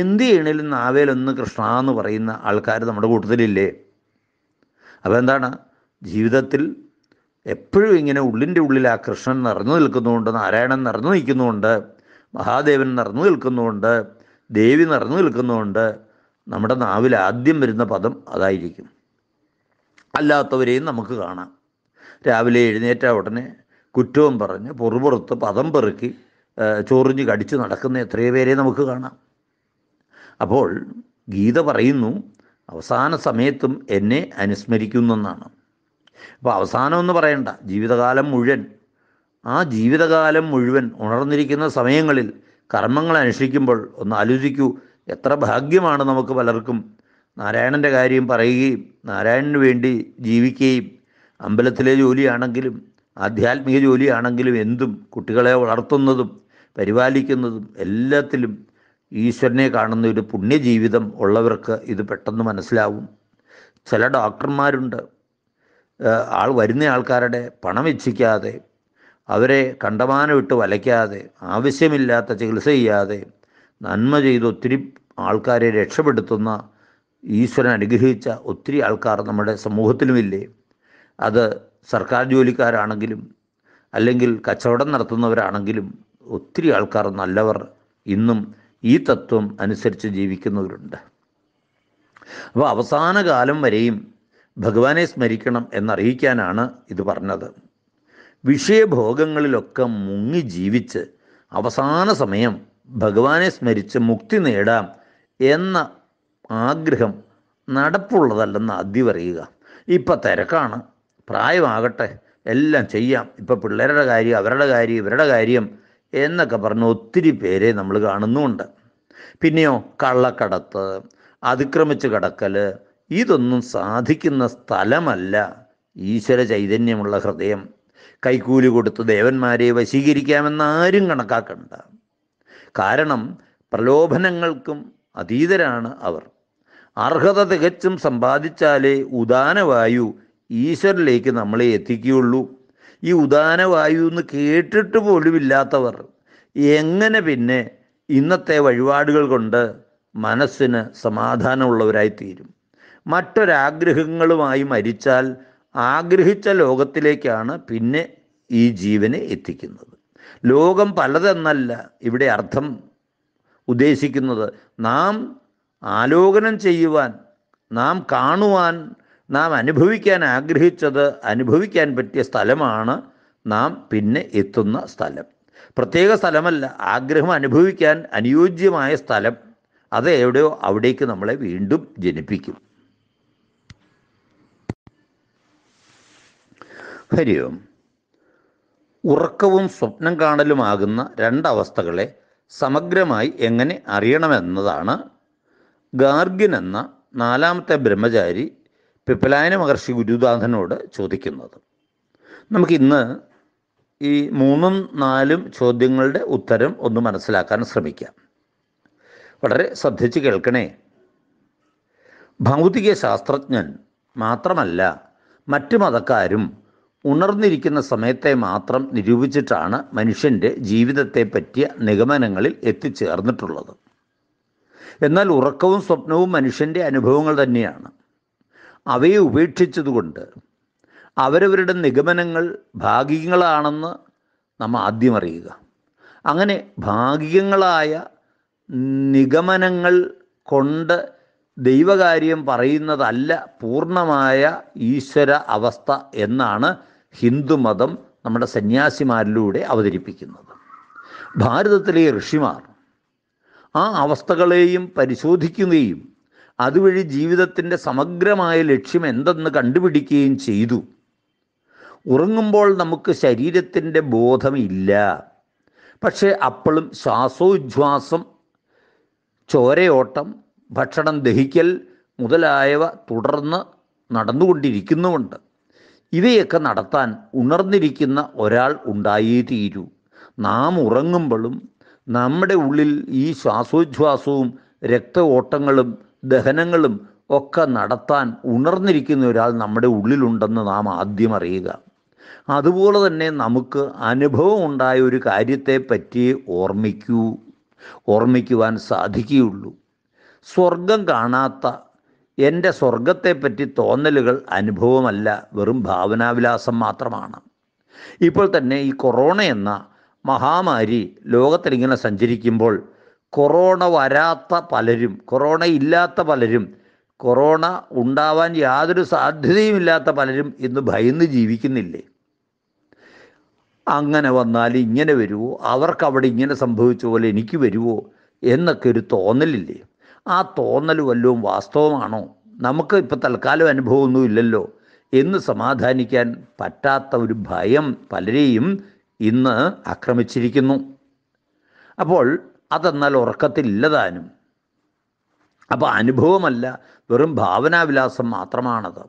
എന്ത് ചെയ്യണേലും നാവേലൊന്ന് കൃഷ്ണ എന്ന് പറയുന്ന ആൾക്കാർ നമ്മുടെ കൂട്ടത്തിലില്ലേ അപ്പോൾ എന്താണ് ജീവിതത്തിൽ എപ്പോഴും ഇങ്ങനെ ഉള്ളിൻ്റെ ഉള്ളിൽ ആ കൃഷ്ണൻ നിറഞ്ഞു നിൽക്കുന്നുണ്ട് നാരായണൻ നിറഞ്ഞു നിൽക്കുന്നുണ്ട് മഹാദേവൻ നിറഞ്ഞു നിൽക്കുന്നുണ്ട് ദേവി നിറഞ്ഞു നിൽക്കുന്നുണ്ട് നമ്മുടെ നാവിൽ ആദ്യം വരുന്ന പദം അതായിരിക്കും അല്ലാത്തവരെയും നമുക്ക് കാണാം രാവിലെ എഴുന്നേറ്റ ഉടനെ കുറ്റവും പറഞ്ഞ് പൊറുപുറത്ത് പദം പെറുക്കി ചോറിഞ്ഞ് കടിച്ചു നടക്കുന്ന എത്രയോ പേരെ നമുക്ക് കാണാം അപ്പോൾ ഗീത പറയുന്നു അവസാന സമയത്തും എന്നെ അനുസ്മരിക്കുന്നെന്നാണ് അപ്പോൾ അവസാനമെന്ന് പറയണ്ട ജീവിതകാലം മുഴുവൻ ആ ജീവിതകാലം മുഴുവൻ ഉണർന്നിരിക്കുന്ന സമയങ്ങളിൽ കർമ്മങ്ങൾ അനുഷ്ഠിക്കുമ്പോൾ ഒന്ന് ആലോചിക്കൂ എത്ര ഭാഗ്യമാണ് നമുക്ക് പലർക്കും നാരായണൻ്റെ കാര്യം പറയുകയും നാരായണന് വേണ്ടി ജീവിക്കുകയും അമ്പലത്തിലെ ജോലിയാണെങ്കിലും ആധ്യാത്മിക ജോലിയാണെങ്കിലും എന്തും കുട്ടികളെ വളർത്തുന്നതും പരിപാലിക്കുന്നതും എല്ലാത്തിലും ഈശ്വരനെ കാണുന്ന ഒരു പുണ്യജീവിതം ഉള്ളവർക്ക് ഇത് പെട്ടെന്ന് മനസ്സിലാവും ചില ഡോക്ടർമാരുണ്ട് ആൾ വരുന്ന ആൾക്കാരുടെ പണം ഇച്ഛിക്കാതെ അവരെ കണ്ടമാനം ഇട്ട് വലയ്ക്കാതെ ആവശ്യമില്ലാത്ത ചികിത്സ ചെയ്യാതെ നന്മ ചെയ്ത് ഒത്തിരി ആൾക്കാരെ രക്ഷപ്പെടുത്തുന്ന ഈശ്വരൻ അനുഗ്രഹിച്ച ഒത്തിരി ആൾക്കാർ നമ്മുടെ സമൂഹത്തിലുമില്ലേ അത് സർക്കാർ ജോലിക്കാരാണെങ്കിലും അല്ലെങ്കിൽ കച്ചവടം നടത്തുന്നവരാണെങ്കിലും ഒത്തിരി ആൾക്കാർ നല്ലവർ ഇന്നും ഈ തത്വം അനുസരിച്ച് ജീവിക്കുന്നവരുണ്ട് അപ്പോൾ അവസാന കാലം വരെയും ഭഗവാനെ സ്മരിക്കണം എന്നറിയിക്കാനാണ് ഇത് പറഞ്ഞത് വിഷയഭോഗങ്ങളിലൊക്കെ മുങ്ങി ജീവിച്ച് അവസാന സമയം ഭഗവാനെ സ്മരിച്ച് മുക്തി നേടാം എന്ന ആഗ്രഹം നടപ്പുള്ളതല്ലെന്ന് അതി പറയുക ഇപ്പം തിരക്കാണ് പ്രായമാകട്ടെ എല്ലാം ചെയ്യാം ഇപ്പം പിള്ളേരുടെ കാര്യം അവരുടെ കാര്യം ഇവരുടെ കാര്യം എന്നൊക്കെ പറഞ്ഞ് ഒത്തിരി പേരെ നമ്മൾ കാണുന്നുമുണ്ട് പിന്നെയോ കള്ളക്കടത്ത് അതിക്രമിച്ച് കടക്കൽ ഇതൊന്നും സാധിക്കുന്ന സ്ഥലമല്ല ഈശ്വര ചൈതന്യമുള്ള ഹൃദയം കൈക്കൂലി കൊടുത്ത് ദേവന്മാരെ വശീകരിക്കാമെന്നാരും ആരും കണക്കാക്കണ്ട കാരണം പ്രലോഭനങ്ങൾക്കും അതീതരാണ് അവർ അർഹത തികച്ചും സമ്പാദിച്ചാലേ ഉദാനവായു ഈശ്വരിലേക്ക് നമ്മളെ എത്തിക്കുകയുള്ളൂ ഈ ഉദാനവായു എന്ന് കേട്ടിട്ട് പോലുമില്ലാത്തവർ എങ്ങനെ പിന്നെ ഇന്നത്തെ വഴിപാടുകൾ കൊണ്ട് മനസ്സിന് സമാധാനമുള്ളവരായിത്തീരും മറ്റൊരാഗ്രഹങ്ങളുമായി മരിച്ചാൽ ആഗ്രഹിച്ച ലോകത്തിലേക്കാണ് പിന്നെ ഈ ജീവനെ എത്തിക്കുന്നത് ലോകം പലതെന്നല്ല ഇവിടെ അർത്ഥം ഉദ്ദേശിക്കുന്നത് നാം ആലോകനം ചെയ്യുവാൻ നാം കാണുവാൻ നാം അനുഭവിക്കാൻ ആഗ്രഹിച്ചത് അനുഭവിക്കാൻ പറ്റിയ സ്ഥലമാണ് നാം പിന്നെ എത്തുന്ന സ്ഥലം പ്രത്യേക സ്ഥലമല്ല ആഗ്രഹം അനുഭവിക്കാൻ അനുയോജ്യമായ സ്ഥലം അത് എവിടെയോ അവിടേക്ക് നമ്മളെ വീണ്ടും ജനിപ്പിക്കും ഹരി ഓം ഉറക്കവും സ്വപ്നം കാണലുമാകുന്ന രണ്ടവസ്ഥകളെ സമഗ്രമായി എങ്ങനെ അറിയണമെന്നതാണ് ഗാർഗിൻ എന്ന നാലാമത്തെ ബ്രഹ്മചാരി പിപ്പലായന മഹർഷി ഗുരുദാസനോട് ചോദിക്കുന്നത് നമുക്കിന്ന് ഈ മൂന്നും നാലും ചോദ്യങ്ങളുടെ ഉത്തരം ഒന്ന് മനസ്സിലാക്കാൻ ശ്രമിക്കാം വളരെ ശ്രദ്ധിച്ച് കേൾക്കണേ ഭൗതിക ശാസ്ത്രജ്ഞൻ മാത്രമല്ല മറ്റു മതക്കാരും ഉണർന്നിരിക്കുന്ന സമയത്തെ മാത്രം നിരൂപിച്ചിട്ടാണ് മനുഷ്യൻ്റെ ജീവിതത്തെ പറ്റിയ നിഗമനങ്ങളിൽ എത്തിച്ചേർന്നിട്ടുള്ളത് എന്നാൽ ഉറക്കവും സ്വപ്നവും മനുഷ്യൻ്റെ അനുഭവങ്ങൾ തന്നെയാണ് അവയെ ഉപേക്ഷിച്ചതുകൊണ്ട് അവരവരുടെ നിഗമനങ്ങൾ ഭാഗികങ്ങളാണെന്ന് നമ്മൾ ആദ്യം അറിയുക അങ്ങനെ ഭാഗികങ്ങളായ നിഗമനങ്ങൾ കൊണ്ട് ദൈവകാര്യം പറയുന്നതല്ല പൂർണ്ണമായ ഈശ്വര അവസ്ഥ എന്നാണ് ഹിന്ദുമതം നമ്മുടെ സന്യാസിമാരിലൂടെ അവതരിപ്പിക്കുന്നത് ഭാരതത്തിലെ ഋഷിമാർ ആ അവസ്ഥകളെയും പരിശോധിക്കുകയും അതുവഴി ജീവിതത്തിൻ്റെ സമഗ്രമായ ലക്ഷ്യം എന്തെന്ന് കണ്ടുപിടിക്കുകയും ചെയ്തു ഉറങ്ങുമ്പോൾ നമുക്ക് ശരീരത്തിൻ്റെ ബോധമില്ല പക്ഷേ അപ്പോഴും ശ്വാസോച്ഛ്വാസം ചോരയോട്ടം ഭക്ഷണം ദഹിക്കൽ മുതലായവ തുടർന്ന് നടന്നുകൊണ്ടിരിക്കുന്നുമുണ്ട് ഇവയൊക്കെ നടത്താൻ ഉണർന്നിരിക്കുന്ന ഒരാൾ ഉണ്ടായേ തീരൂ നാം ഉറങ്ങുമ്പോഴും നമ്മുടെ ഉള്ളിൽ ഈ ശ്വാസോച്ഛ്വാസവും രക്ത ഓട്ടങ്ങളും ദഹനങ്ങളും ഒക്കെ നടത്താൻ ഉണർന്നിരിക്കുന്ന ഒരാൾ നമ്മുടെ ഉള്ളിലുണ്ടെന്ന് നാം ആദ്യം അറിയുക അതുപോലെ തന്നെ നമുക്ക് അനുഭവം ഉണ്ടായ ഒരു കാര്യത്തെ പറ്റി ഓർമ്മിക്കൂ ഓർമ്മിക്കുവാൻ സാധിക്കുകയുള്ളൂ സ്വർഗം കാണാത്ത എൻ്റെ സ്വർഗത്തെപ്പറ്റി തോന്നലുകൾ അനുഭവമല്ല വെറും ഭാവനാവിലാസം മാത്രമാണ് ഇപ്പോൾ തന്നെ ഈ കൊറോണ എന്ന മഹാമാരി ലോകത്തിലിങ്ങനെ സഞ്ചരിക്കുമ്പോൾ കൊറോണ വരാത്ത പലരും കൊറോണ ഇല്ലാത്ത പലരും കൊറോണ ഉണ്ടാവാൻ യാതൊരു സാധ്യതയുമില്ലാത്ത പലരും ഇന്ന് ഭയന്ന് ജീവിക്കുന്നില്ലേ അങ്ങനെ വന്നാൽ ഇങ്ങനെ വരുമോ അവർക്ക് അവിടെ ഇങ്ങനെ സംഭവിച്ച പോലെ എനിക്ക് വരുമോ എന്നൊക്കെ ഒരു തോന്നലില്ലേ ആ തോന്നൽ വല്ലതും വാസ്തവമാണോ നമുക്ക് ഇപ്പോൾ തൽക്കാലം അനുഭവമൊന്നും ഇല്ലല്ലോ എന്ന് സമാധാനിക്കാൻ പറ്റാത്ത ഒരു ഭയം പലരെയും ഇന്ന് ആക്രമിച്ചിരിക്കുന്നു അപ്പോൾ അതെന്നാൽ ഉറക്കത്തിലില്ലതാനും അപ്പോൾ അനുഭവമല്ല വെറും ഭാവനാവിലാസം മാത്രമാണത്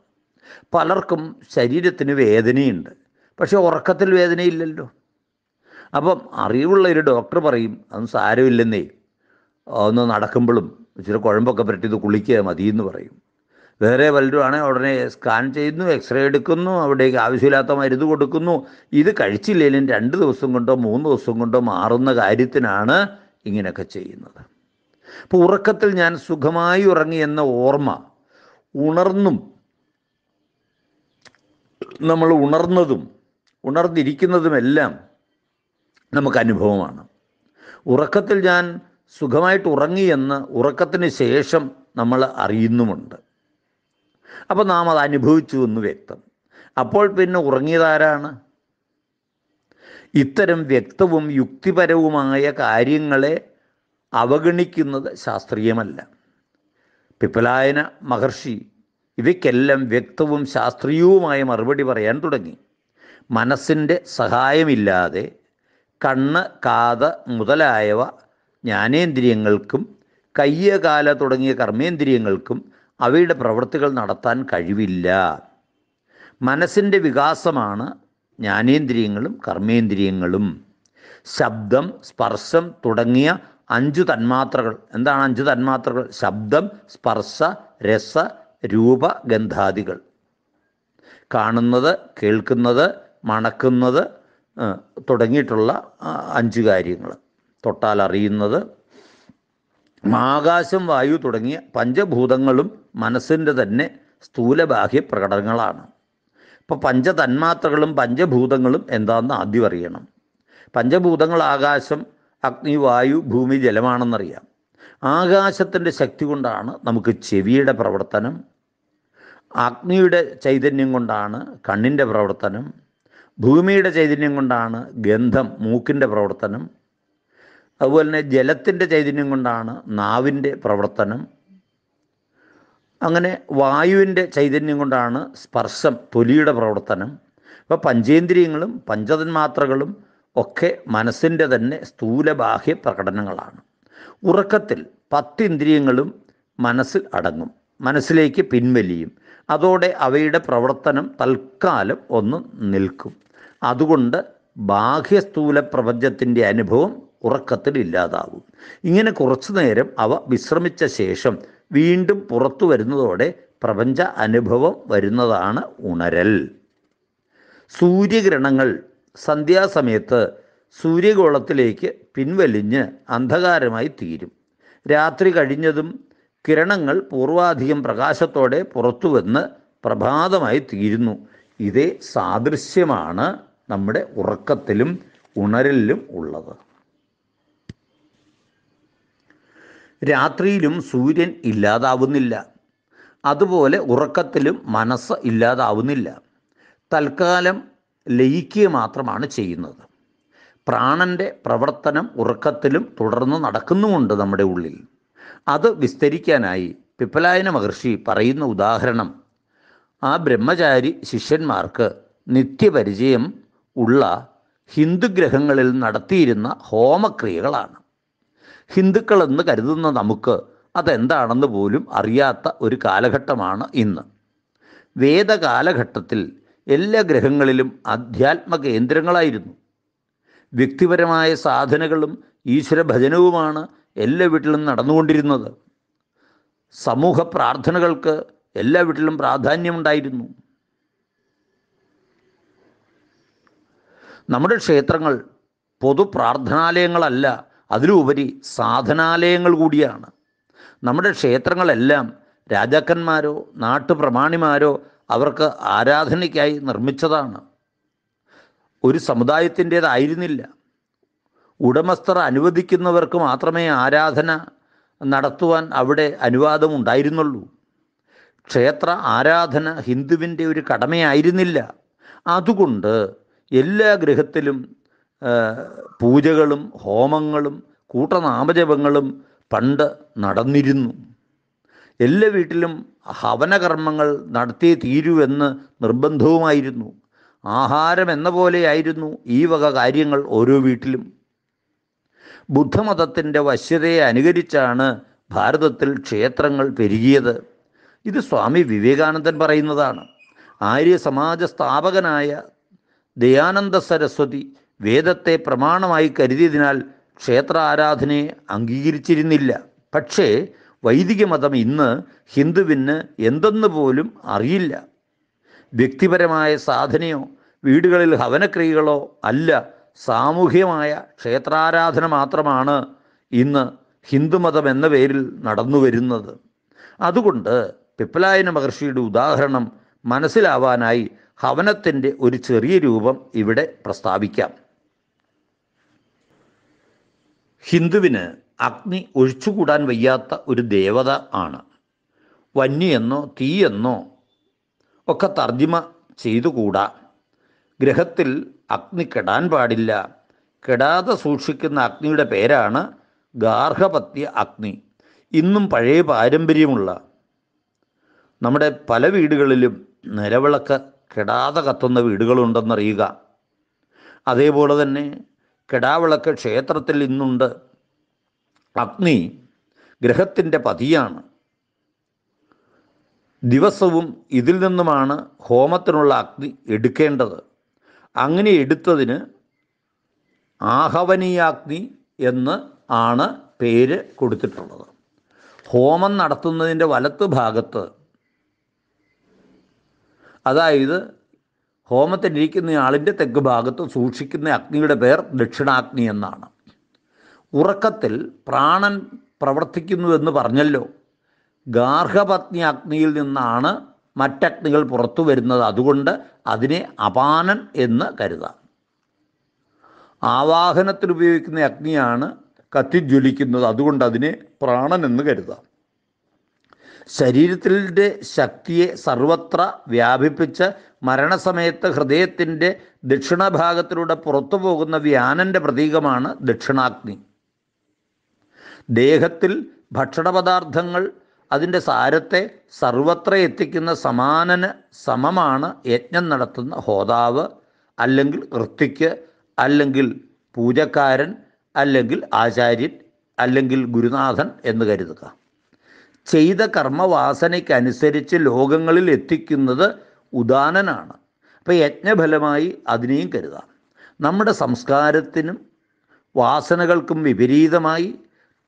പലർക്കും ശരീരത്തിന് വേദനയുണ്ട് പക്ഷേ ഉറക്കത്തിൽ വേദനയില്ലല്ലോ അപ്പം അറിവുള്ള ഒരു ഡോക്ടർ പറയും അതും സാരമില്ലെന്നേ ഒന്ന് നടക്കുമ്പോഴും ഇച്ചിരി കുഴമ്പൊക്കെ പറ്റിയത് കുളിക്കുക മതി എന്ന് പറയും വേറെ പലരുമാണ് ഉടനെ സ്കാൻ ചെയ്യുന്നു എക്സ്റേ എടുക്കുന്നു അവിടേക്ക് ആവശ്യമില്ലാത്ത മരുന്ന് കൊടുക്കുന്നു ഇത് കഴിച്ചില്ലെങ്കിലും രണ്ട് ദിവസം കൊണ്ടോ മൂന്ന് ദിവസം കൊണ്ടോ മാറുന്ന കാര്യത്തിനാണ് ഇങ്ങനെയൊക്കെ ചെയ്യുന്നത് അപ്പോൾ ഉറക്കത്തിൽ ഞാൻ സുഖമായി ഉറങ്ങി എന്ന ഓർമ്മ ഉണർന്നും നമ്മൾ ഉണർന്നതും ഉണർന്നിരിക്കുന്നതുമെല്ലാം നമുക്ക് അനുഭവമാണ് ഉറക്കത്തിൽ ഞാൻ സുഖമായിട്ട് ഉറങ്ങിയെന്ന് ഉറക്കത്തിന് ശേഷം നമ്മൾ അറിയുന്നുമുണ്ട് അപ്പോൾ നാം അത് അനുഭവിച്ചു എന്ന് വ്യക്തം അപ്പോൾ പിന്നെ ഉറങ്ങിയതാരാണ് ഇത്തരം വ്യക്തവും യുക്തിപരവുമായ കാര്യങ്ങളെ അവഗണിക്കുന്നത് ശാസ്ത്രീയമല്ല പിപ്പലായന മഹർഷി ഇവയ്ക്കെല്ലാം വ്യക്തവും ശാസ്ത്രീയവുമായ മറുപടി പറയാൻ തുടങ്ങി മനസ്സിൻ്റെ സഹായമില്ലാതെ കണ്ണ് കാത് മുതലായവ ജ്ഞാനേന്ദ്രിയങ്ങൾക്കും കയ്യകാല തുടങ്ങിയ കർമ്മേന്ദ്രിയങ്ങൾക്കും അവയുടെ പ്രവൃത്തികൾ നടത്താൻ കഴിവില്ല മനസ്സിൻ്റെ വികാസമാണ് ജ്ഞാനേന്ദ്രിയങ്ങളും കർമ്മേന്ദ്രിയങ്ങളും ശബ്ദം സ്പർശം തുടങ്ങിയ അഞ്ചു തന്മാത്രകൾ എന്താണ് അഞ്ചു തന്മാത്രകൾ ശബ്ദം സ്പർശ രസ രൂപ ഗന്ധാദികൾ കാണുന്നത് കേൾക്കുന്നത് മണക്കുന്നത് തുടങ്ങിയിട്ടുള്ള അഞ്ച് കാര്യങ്ങൾ തൊട്ടാൽ അറിയുന്നത് ആകാശം വായു തുടങ്ങിയ പഞ്ചഭൂതങ്ങളും മനസ്സിൻ്റെ തന്നെ സ്ഥൂലബാഹ്യ പ്രകടനങ്ങളാണ് ഇപ്പോൾ പഞ്ചതന്മാത്രകളും പഞ്ചഭൂതങ്ങളും എന്താണെന്ന് ആദ്യം അറിയണം പഞ്ചഭൂതങ്ങൾ ആകാശം അഗ്നി വായു ഭൂമി ജലമാണെന്നറിയാം ആകാശത്തിൻ്റെ ശക്തി കൊണ്ടാണ് നമുക്ക് ചെവിയുടെ പ്രവർത്തനം അഗ്നിയുടെ ചൈതന്യം കൊണ്ടാണ് കണ്ണിൻ്റെ പ്രവർത്തനം ഭൂമിയുടെ ചൈതന്യം കൊണ്ടാണ് ഗന്ധം മൂക്കിൻ്റെ പ്രവർത്തനം അതുപോലെ തന്നെ ജലത്തിൻ്റെ ചൈതന്യം കൊണ്ടാണ് നാവിൻ്റെ പ്രവർത്തനം അങ്ങനെ വായുവിൻ്റെ ചൈതന്യം കൊണ്ടാണ് സ്പർശം തൊലിയുടെ പ്രവർത്തനം അപ്പോൾ പഞ്ചേന്ദ്രിയങ്ങളും പഞ്ചതന്മാത്രകളും ഒക്കെ മനസ്സിൻ്റെ തന്നെ സ്ഥൂലബാഹ്യ പ്രകടനങ്ങളാണ് ഉറക്കത്തിൽ പത്തിന്ദ്രിയങ്ങളും മനസ്സിൽ അടങ്ങും മനസ്സിലേക്ക് പിൻവലിയും അതോടെ അവയുടെ പ്രവർത്തനം തൽക്കാലം ഒന്ന് നിൽക്കും അതുകൊണ്ട് ബാഹ്യസ്ഥൂല പ്രപഞ്ചത്തിൻ്റെ അനുഭവം ഉറക്കത്തിൽ ഇല്ലാതാകും ഇങ്ങനെ കുറച്ചു നേരം അവ വിശ്രമിച്ച ശേഷം വീണ്ടും പുറത്തു വരുന്നതോടെ പ്രപഞ്ച അനുഭവം വരുന്നതാണ് ഉണരൽ സൂര്യഗ്രഹണങ്ങൾ സന്ധ്യാസമയത്ത് സൂര്യഗോളത്തിലേക്ക് പിൻവലിഞ്ഞ് അന്ധകാരമായി തീരും രാത്രി കഴിഞ്ഞതും കിരണങ്ങൾ പൂർവാധികം പ്രകാശത്തോടെ പുറത്തുവന്ന് പ്രഭാതമായി തീരുന്നു ഇതേ സാദൃശ്യമാണ് നമ്മുടെ ഉറക്കത്തിലും ഉണരലിലും ഉള്ളത് രാത്രിയിലും സൂര്യൻ ഇല്ലാതാവുന്നില്ല അതുപോലെ ഉറക്കത്തിലും മനസ്സ് ഇല്ലാതാവുന്നില്ല തൽക്കാലം ലയിക്കുക മാത്രമാണ് ചെയ്യുന്നത് പ്രാണൻ്റെ പ്രവർത്തനം ഉറക്കത്തിലും തുടർന്ന് നടക്കുന്നുമുണ്ട് നമ്മുടെ ഉള്ളിൽ അത് വിസ്തരിക്കാനായി പിപ്പലായന മഹർഷി പറയുന്ന ഉദാഹരണം ആ ബ്രഹ്മചാരി ശിഷ്യന്മാർക്ക് നിത്യപരിചയം ഉള്ള ഹിന്ദു ഗ്രഹങ്ങളിൽ നടത്തിയിരുന്ന ഹോമക്രിയകളാണ് എന്ന് കരുതുന്ന നമുക്ക് അതെന്താണെന്ന് പോലും അറിയാത്ത ഒരു കാലഘട്ടമാണ് ഇന്ന് വേദകാലഘട്ടത്തിൽ എല്ലാ ഗ്രഹങ്ങളിലും അധ്യാത്മ കേന്ദ്രങ്ങളായിരുന്നു വ്യക്തിപരമായ സാധനകളും ഈശ്വരഭജനവുമാണ് എല്ലാ വീട്ടിലും നടന്നുകൊണ്ടിരുന്നത് സമൂഹ പ്രാർത്ഥനകൾക്ക് എല്ലാ വീട്ടിലും പ്രാധാന്യമുണ്ടായിരുന്നു നമ്മുടെ ക്ഷേത്രങ്ങൾ പൊതു പ്രാർത്ഥനാലയങ്ങളല്ല അതിലുപരി സാധനാലയങ്ങൾ കൂടിയാണ് നമ്മുടെ ക്ഷേത്രങ്ങളെല്ലാം രാജാക്കന്മാരോ നാട്ടുപ്രമാണിമാരോ അവർക്ക് ആരാധനയ്ക്കായി നിർമ്മിച്ചതാണ് ഒരു സമുദായത്തിൻ്റേതായിരുന്നില്ല ഉടമസ്ഥർ അനുവദിക്കുന്നവർക്ക് മാത്രമേ ആരാധന നടത്തുവാൻ അവിടെ അനുവാദമുണ്ടായിരുന്നുള്ളൂ ക്ഷേത്ര ആരാധന ഹിന്ദുവിൻ്റെ ഒരു കടമയായിരുന്നില്ല അതുകൊണ്ട് എല്ലാ ഗൃഹത്തിലും പൂജകളും ഹോമങ്ങളും കൂട്ടനാമജപങ്ങളും പണ്ട് നടന്നിരുന്നു എല്ലാ വീട്ടിലും ഹവനകർമ്മങ്ങൾ നടത്തിയേ തീരൂ എന്ന് നിർബന്ധവുമായിരുന്നു ആഹാരം എന്ന പോലെയായിരുന്നു ഈ വക കാര്യങ്ങൾ ഓരോ വീട്ടിലും ബുദ്ധമതത്തിൻ്റെ വശ്യതയെ അനുകരിച്ചാണ് ഭാരതത്തിൽ ക്ഷേത്രങ്ങൾ പെരുകിയത് ഇത് സ്വാമി വിവേകാനന്ദൻ പറയുന്നതാണ് ആര്യ സമാജ സ്ഥാപകനായ ദയാനന്ദ സരസ്വതി വേദത്തെ പ്രമാണമായി കരുതിയതിനാൽ ക്ഷേത്ര ആരാധനയെ അംഗീകരിച്ചിരുന്നില്ല പക്ഷേ വൈദിക മതം ഇന്ന് ഹിന്ദുവിന് എന്തെന്ന് പോലും അറിയില്ല വ്യക്തിപരമായ സാധനയോ വീടുകളിൽ ഹവനക്രിയകളോ അല്ല സാമൂഹ്യമായ ക്ഷേത്രാരാധന മാത്രമാണ് ഇന്ന് ഹിന്ദുമതം എന്ന പേരിൽ നടന്നു വരുന്നത് അതുകൊണ്ട് പിപ്പലായന മഹർഷിയുടെ ഉദാഹരണം മനസ്സിലാവാനായി ഹവനത്തിൻ്റെ ഒരു ചെറിയ രൂപം ഇവിടെ പ്രസ്താവിക്കാം ഹിന്ദുവിന് അഗ്നി ഒഴിച്ചുകൂടാൻ വയ്യാത്ത ഒരു ദേവത ആണ് വന്യെന്നോ തീയെന്നോ ഒക്കെ തർജിമ ചെയ്തുകൂടാ ഗ്രഹത്തിൽ അഗ്നി കെടാൻ പാടില്ല കെടാതെ സൂക്ഷിക്കുന്ന അഗ്നിയുടെ പേരാണ് ഗാർഹപത്യ അഗ്നി ഇന്നും പഴയ പാരമ്പര്യമുള്ള നമ്മുടെ പല വീടുകളിലും നിലവിളക്ക് കെടാതെ കത്തുന്ന വീടുകളുണ്ടെന്നറിയുക അതേപോലെ തന്നെ കിടാവിളക്ക് ക്ഷേത്രത്തിൽ ഇന്നുണ്ട് അഗ്നി ഗ്രഹത്തിൻ്റെ പതിയാണ് ദിവസവും ഇതിൽ നിന്നുമാണ് ഹോമത്തിനുള്ള അഗ്നി എടുക്കേണ്ടത് അങ്ങനെ എടുത്തതിന് ആഹവനീയാഗ്നി എന്ന് ആണ് പേര് കൊടുത്തിട്ടുള്ളത് ഹോമം നടത്തുന്നതിൻ്റെ വലത്ത് ഭാഗത്ത് അതായത് ഹോമത്തിനിരിക്കുന്ന ആളിൻ്റെ തെക്ക് ഭാഗത്ത് സൂക്ഷിക്കുന്ന അഗ്നിയുടെ പേർ ദക്ഷിണാഗ്നി എന്നാണ് ഉറക്കത്തിൽ പ്രാണൻ പ്രവർത്തിക്കുന്നുവെന്ന് പറഞ്ഞല്ലോ ഗാർഹപത്നി അഗ്നിയിൽ നിന്നാണ് മറ്റഗ്നികൾ പുറത്തു വരുന്നത് അതുകൊണ്ട് അതിനെ അപാനൻ എന്ന് കരുതാം ആവാഹനത്തിൽ ഉപയോഗിക്കുന്ന അഗ്നിയാണ് കത്തിജ്വലിക്കുന്നത് അതുകൊണ്ട് അതിനെ പ്രാണൻ എന്ന് കരുതാം ശരീരത്തിൻ്റെ ശക്തിയെ സർവത്ര വ്യാപിപ്പിച്ച് മരണസമയത്ത് ഹൃദയത്തിൻ്റെ ദക്ഷിണഭാഗത്തിലൂടെ പുറത്തു പോകുന്ന വ്യാനൻ്റെ പ്രതീകമാണ് ദക്ഷിണാഗ്നി ദേഹത്തിൽ ഭക്ഷണപദാർത്ഥങ്ങൾ അതിൻ്റെ സാരത്തെ സർവത്ര എത്തിക്കുന്ന സമാനന് സമമാണ് യജ്ഞം നടത്തുന്ന ഹോതാവ് അല്ലെങ്കിൽ വൃത്തിക്ക് അല്ലെങ്കിൽ പൂജക്കാരൻ അല്ലെങ്കിൽ ആചാര്യൻ അല്ലെങ്കിൽ ഗുരുനാഥൻ എന്ന് കരുതുക ചെയ്ത കർമ്മവാസനയ്ക്കനുസരിച്ച് ലോകങ്ങളിൽ എത്തിക്കുന്നത് ഉദാനനാണ് അപ്പോൾ യജ്ഞഫലമായി അതിനെയും കരുതാം നമ്മുടെ സംസ്കാരത്തിനും വാസനകൾക്കും വിപരീതമായി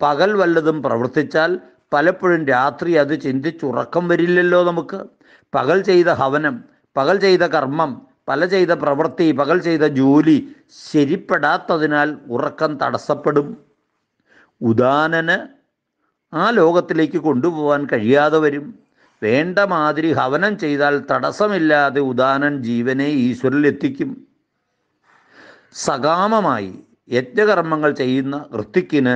പകൽ വല്ലതും പ്രവർത്തിച്ചാൽ പലപ്പോഴും രാത്രി അത് ചിന്തിച്ചുറക്കം വരില്ലല്ലോ നമുക്ക് പകൽ ചെയ്ത ഹവനം പകൽ ചെയ്ത കർമ്മം പല ചെയ്ത പ്രവൃത്തി പകൽ ചെയ്ത ജോലി ശരിപ്പെടാത്തതിനാൽ ഉറക്കം തടസ്സപ്പെടും ഉദാനന് ആ ലോകത്തിലേക്ക് കൊണ്ടുപോകാൻ കഴിയാതെ വരും വേണ്ട മാതിരി ഹവനം ചെയ്താൽ തടസ്സമില്ലാതെ ഉദാനൻ ജീവനെ എത്തിക്കും സകാമമായി യജ്ഞകർമ്മങ്ങൾ ചെയ്യുന്ന വൃത്തിക്കിന്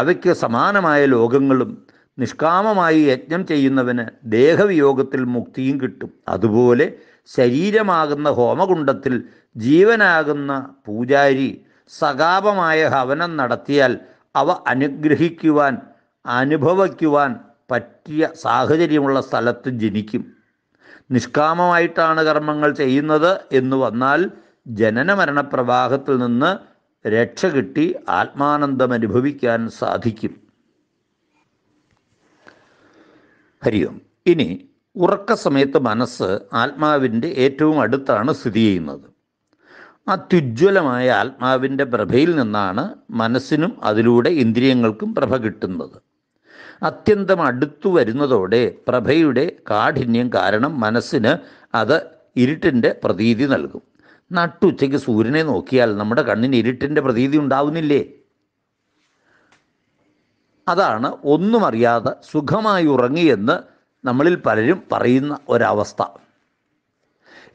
അവയ്ക്ക് സമാനമായ ലോകങ്ങളും നിഷ്കാമമായി യജ്ഞം ചെയ്യുന്നവന് ദേഹവിയോഗത്തിൽ മുക്തിയും കിട്ടും അതുപോലെ ശരീരമാകുന്ന ഹോമകുണ്ടത്തിൽ ജീവനാകുന്ന പൂജാരി സകാപമായ ഹവനം നടത്തിയാൽ അവ അനുഗ്രഹിക്കുവാൻ അനുഭവിക്കുവാൻ പറ്റിയ സാഹചര്യമുള്ള സ്ഥലത്ത് ജനിക്കും നിഷ്കാമമായിട്ടാണ് കർമ്മങ്ങൾ ചെയ്യുന്നത് എന്ന് വന്നാൽ ജനന മരണപ്രവാഹത്തിൽ നിന്ന് രക്ഷ കിട്ടി ആത്മാനന്ദം അനുഭവിക്കാൻ സാധിക്കും ഓം ഇനി ഉറക്ക സമയത്ത് മനസ്സ് ആത്മാവിൻ്റെ ഏറ്റവും അടുത്താണ് സ്ഥിതി ചെയ്യുന്നത് അത്യുജ്വലമായ ആത്മാവിൻ്റെ പ്രഭയിൽ നിന്നാണ് മനസ്സിനും അതിലൂടെ ഇന്ദ്രിയങ്ങൾക്കും പ്രഭ കിട്ടുന്നത് അത്യന്തം അടുത്തു വരുന്നതോടെ പ്രഭയുടെ കാഠിന്യം കാരണം മനസ്സിന് അത് ഇരുട്ടിൻ്റെ പ്രതീതി നൽകും നട്ടുച്ചയ്ക്ക് സൂര്യനെ നോക്കിയാൽ നമ്മുടെ കണ്ണിന് ഇരുട്ടിൻ്റെ പ്രതീതി ഉണ്ടാവുന്നില്ലേ അതാണ് ഒന്നും അറിയാതെ സുഖമായി ഉറങ്ങിയെന്ന് നമ്മളിൽ പലരും പറയുന്ന ഒരവസ്ഥ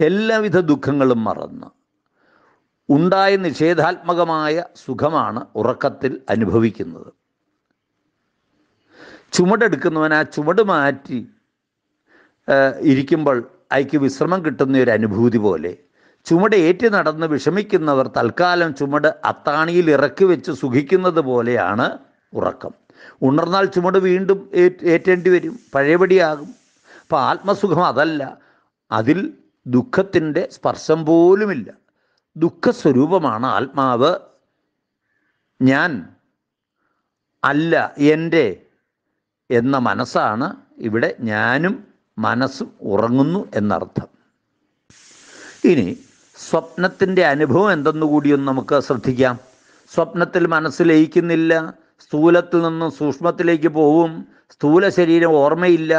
എല്ലാവിധ ദുഃഖങ്ങളും മറന്ന് ഉണ്ടായ നിഷേധാത്മകമായ സുഖമാണ് ഉറക്കത്തിൽ അനുഭവിക്കുന്നത് ചുമടെടുക്കുന്നവൻ ആ ചുമട് മാറ്റി ഇരിക്കുമ്പോൾ അയക്ക് വിശ്രമം കിട്ടുന്ന ഒരു അനുഭൂതി പോലെ ചുമട് ഏറ്റു നടന്ന് വിഷമിക്കുന്നവർ തൽക്കാലം ചുമട് അത്താണിയിൽ ഇറക്കി വെച്ച് സുഖിക്കുന്നത് പോലെയാണ് ഉറക്കം ഉണർന്നാൽ ചുമട് വീണ്ടും ഏറ്റേണ്ടി വരും പഴയപടിയാകും അപ്പം ആത്മസുഖം അതല്ല അതിൽ ദുഃഖത്തിൻ്റെ സ്പർശം പോലുമില്ല ദുഃഖസ്വരൂപമാണ് ആത്മാവ് ഞാൻ അല്ല എൻ്റെ എന്ന മനസ്സാണ് ഇവിടെ ഞാനും മനസ്സും ഉറങ്ങുന്നു എന്നർത്ഥം ഇനി സ്വപ്നത്തിൻ്റെ അനുഭവം എന്തെന്നുകൂടിയൊന്ന് നമുക്ക് ശ്രദ്ധിക്കാം സ്വപ്നത്തിൽ മനസ്സ് ലയിക്കുന്നില്ല സ്ഥൂലത്തിൽ നിന്നും സൂക്ഷ്മത്തിലേക്ക് പോവും സ്ഥൂല ശരീരം ഓർമ്മയില്ല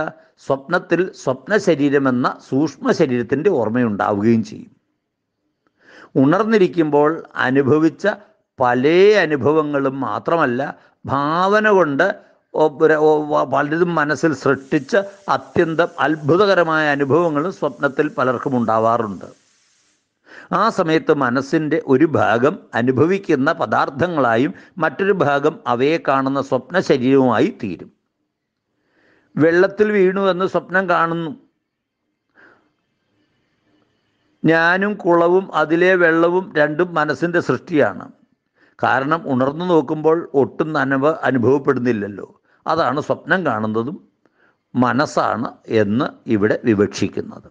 സ്വപ്നത്തിൽ സ്വപ്ന എന്ന സൂക്ഷ്മ ശരീരത്തിൻ്റെ ഓർമ്മയുണ്ടാവുകയും ചെയ്യും ഉണർന്നിരിക്കുമ്പോൾ അനുഭവിച്ച പല അനുഭവങ്ങളും മാത്രമല്ല ഭാവന കൊണ്ട് പലരും മനസ്സിൽ സൃഷ്ടിച്ച അത്യന്തം അത്ഭുതകരമായ അനുഭവങ്ങളും സ്വപ്നത്തിൽ പലർക്കും ഉണ്ടാവാറുണ്ട് ആ സമയത്ത് മനസ്സിൻ്റെ ഒരു ഭാഗം അനുഭവിക്കുന്ന പദാർത്ഥങ്ങളായും മറ്റൊരു ഭാഗം അവയെ കാണുന്ന സ്വപ്ന ശരീരവുമായി തീരും വെള്ളത്തിൽ വീണു എന്ന് സ്വപ്നം കാണുന്നു ഞാനും കുളവും അതിലെ വെള്ളവും രണ്ടും മനസ്സിൻ്റെ സൃഷ്ടിയാണ് കാരണം ഉണർന്നു നോക്കുമ്പോൾ ഒട്ടും അനുഭ അനുഭവപ്പെടുന്നില്ലല്ലോ അതാണ് സ്വപ്നം കാണുന്നതും മനസ്സാണ് എന്ന് ഇവിടെ വിവക്ഷിക്കുന്നത്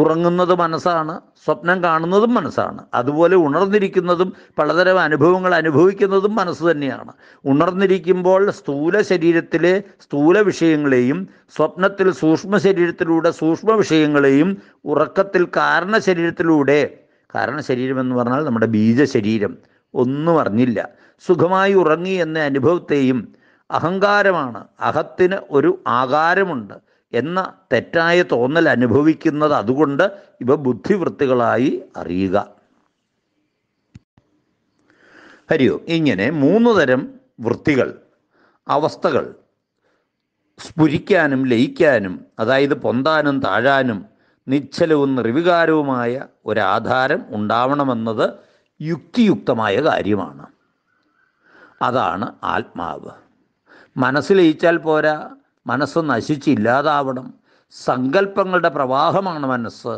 ഉറങ്ങുന്നത് മനസ്സാണ് സ്വപ്നം കാണുന്നതും മനസ്സാണ് അതുപോലെ ഉണർന്നിരിക്കുന്നതും പലതരം അനുഭവങ്ങൾ അനുഭവിക്കുന്നതും മനസ്സ് തന്നെയാണ് ഉണർന്നിരിക്കുമ്പോൾ സ്ഥൂല ശരീരത്തിലെ സ്ഥൂല വിഷയങ്ങളെയും സ്വപ്നത്തിൽ സൂക്ഷ്മ ശരീരത്തിലൂടെ സൂക്ഷ്മ വിഷയങ്ങളെയും ഉറക്കത്തിൽ കാരണ ശരീരത്തിലൂടെ കാരണ ശരീരം എന്ന് പറഞ്ഞാൽ നമ്മുടെ ബീജശരീരം ഒന്നും അറിഞ്ഞില്ല സുഖമായി ഉറങ്ങി എന്ന അനുഭവത്തെയും അഹങ്കാരമാണ് അഹത്തിന് ഒരു ആകാരമുണ്ട് എന്ന തെറ്റായ തോന്നൽ അനുഭവിക്കുന്നത് അതുകൊണ്ട് ഇവ ബുദ്ധിവൃത്തികളായി അറിയുക ഹരിയോ ഇങ്ങനെ മൂന്ന് തരം വൃത്തികൾ അവസ്ഥകൾ സ്ഫുരിക്കാനും ലയിക്കാനും അതായത് പൊന്താനും താഴാനും നിശ്ചലവും നിർവികാരവുമായ ഒരാധാരം ഉണ്ടാവണമെന്നത് യുക്തിയുക്തമായ കാര്യമാണ് അതാണ് ആത്മാവ് മനസ്സിലയിച്ചാൽ പോരാ മനസ്സ് നശിച്ചില്ലാതാവണം സങ്കല്പങ്ങളുടെ പ്രവാഹമാണ് മനസ്സ്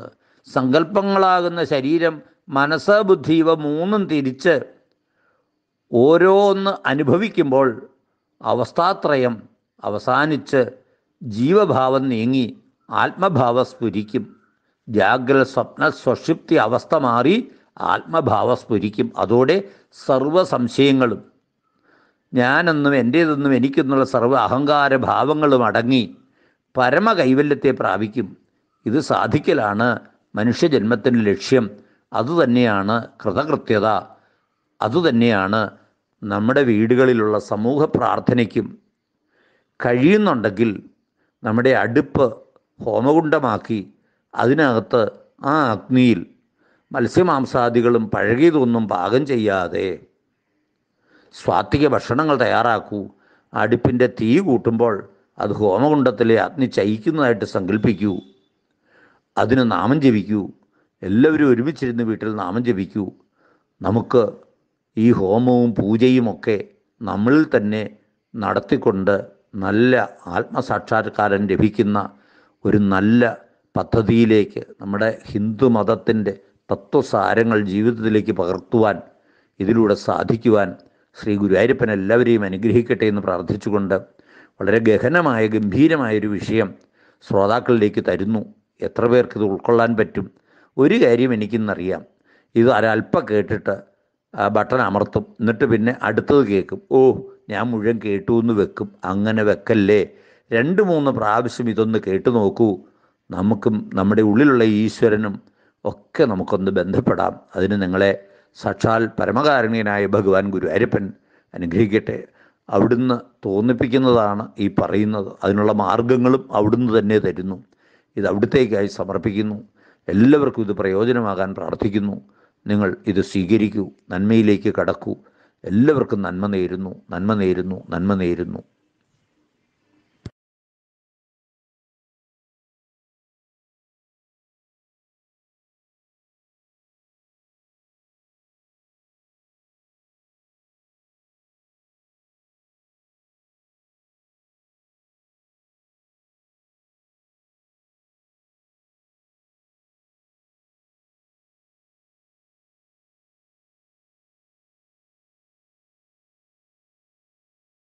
സങ്കല്പങ്ങളാകുന്ന ശരീരം മനസ്സ് ബുദ്ധി ഇവ മൂന്നും തിരിച്ച് ഓരോന്ന് അനുഭവിക്കുമ്പോൾ അവസ്ഥാത്രയം അവസാനിച്ച് ജീവഭാവം നീങ്ങി ആത്മഭാവ സ്ഫുരിക്കും ജാഗ്രത സ്വപ്ന സ്വഷിപ്തി അവസ്ഥ മാറി ആത്മഭാവ സ്ഫുരിക്കും അതോടെ സർവ്വ സംശയങ്ങളും ഞാനെന്നും എൻ്റേതെന്നും എനിക്കെന്നുള്ള സർവ്വ അഹങ്കാര ഭാവങ്ങളും അടങ്ങി പരമ കൈവല്യത്തെ പ്രാപിക്കും ഇത് സാധിക്കലാണ് മനുഷ്യജന്മത്തിൻ്റെ ലക്ഷ്യം അതുതന്നെയാണ് കൃതകൃത്യത അതുതന്നെയാണ് നമ്മുടെ വീടുകളിലുള്ള സമൂഹ പ്രാർത്ഥനയ്ക്കും കഴിയുന്നുണ്ടെങ്കിൽ നമ്മുടെ അടുപ്പ് ഹോമകുണ്ടമാക്കി അതിനകത്ത് ആ അഗ്നിയിൽ മത്സ്യമാംസാദികളും പഴകിയതൊന്നും പാകം ചെയ്യാതെ സ്വാത്വിക ഭക്ഷണങ്ങൾ തയ്യാറാക്കൂ അടുപ്പിൻ്റെ തീ കൂട്ടുമ്പോൾ അത് ഹോമകുണ്ടത്തിലെ അഗ്നി ചയിക്കുന്നതായിട്ട് സങ്കല്പിക്കൂ അതിന് നാമം ജപിക്കൂ എല്ലാവരും ഒരുമിച്ചിരുന്ന് വീട്ടിൽ നാമം ജപിക്കൂ നമുക്ക് ഈ ഹോമവും പൂജയും ഒക്കെ നമ്മളിൽ തന്നെ നടത്തിക്കൊണ്ട് നല്ല ആത്മസാക്ഷാത്കാരം ലഭിക്കുന്ന ഒരു നല്ല പദ്ധതിയിലേക്ക് നമ്മുടെ ഹിന്ദു മതത്തിൻ്റെ തത്വസാരങ്ങൾ ജീവിതത്തിലേക്ക് പകർത്തുവാൻ ഇതിലൂടെ സാധിക്കുവാൻ ശ്രീ ഗുരുവായൂരപ്പൻ എല്ലാവരെയും അനുഗ്രഹിക്കട്ടെ എന്ന് പ്രാർത്ഥിച്ചുകൊണ്ട് വളരെ ഗഹനമായ ഗംഭീരമായൊരു വിഷയം ശ്രോതാക്കളിലേക്ക് തരുന്നു എത്ര പേർക്ക് ഇത് ഉൾക്കൊള്ളാൻ പറ്റും ഒരു കാര്യം എനിക്കിന്നറിയാം ഇത് ഒരല്പം കേട്ടിട്ട് ബട്ടൺ അമർത്തും എന്നിട്ട് പിന്നെ അടുത്തത് കേൾക്കും ഓ ഞാൻ മുഴുവൻ കേട്ടു എന്ന് വെക്കും അങ്ങനെ വെക്കല്ലേ രണ്ട് മൂന്ന് പ്രാവശ്യം ഇതൊന്ന് കേട്ടു നോക്കൂ നമുക്കും നമ്മുടെ ഉള്ളിലുള്ള ഈശ്വരനും ഒക്കെ നമുക്കൊന്ന് ബന്ധപ്പെടാം അതിന് നിങ്ങളെ സാക്ഷാൽ പരമകാരുണ്യനായ ഭഗവാൻ ഗുരു അരിപ്പൻ അനുഗ്രഹിക്കട്ടെ അവിടുന്ന് തോന്നിപ്പിക്കുന്നതാണ് ഈ പറയുന്നത് അതിനുള്ള മാർഗങ്ങളും അവിടുന്ന് തന്നെ തരുന്നു ഇത് അവിടുത്തേക്കായി സമർപ്പിക്കുന്നു എല്ലാവർക്കും ഇത് പ്രയോജനമാകാൻ പ്രാർത്ഥിക്കുന്നു നിങ്ങൾ ഇത് സ്വീകരിക്കൂ നന്മയിലേക്ക് കടക്കൂ എല്ലാവർക്കും നന്മ നേരുന്നു നന്മ നേരുന്നു നന്മ നേരുന്നു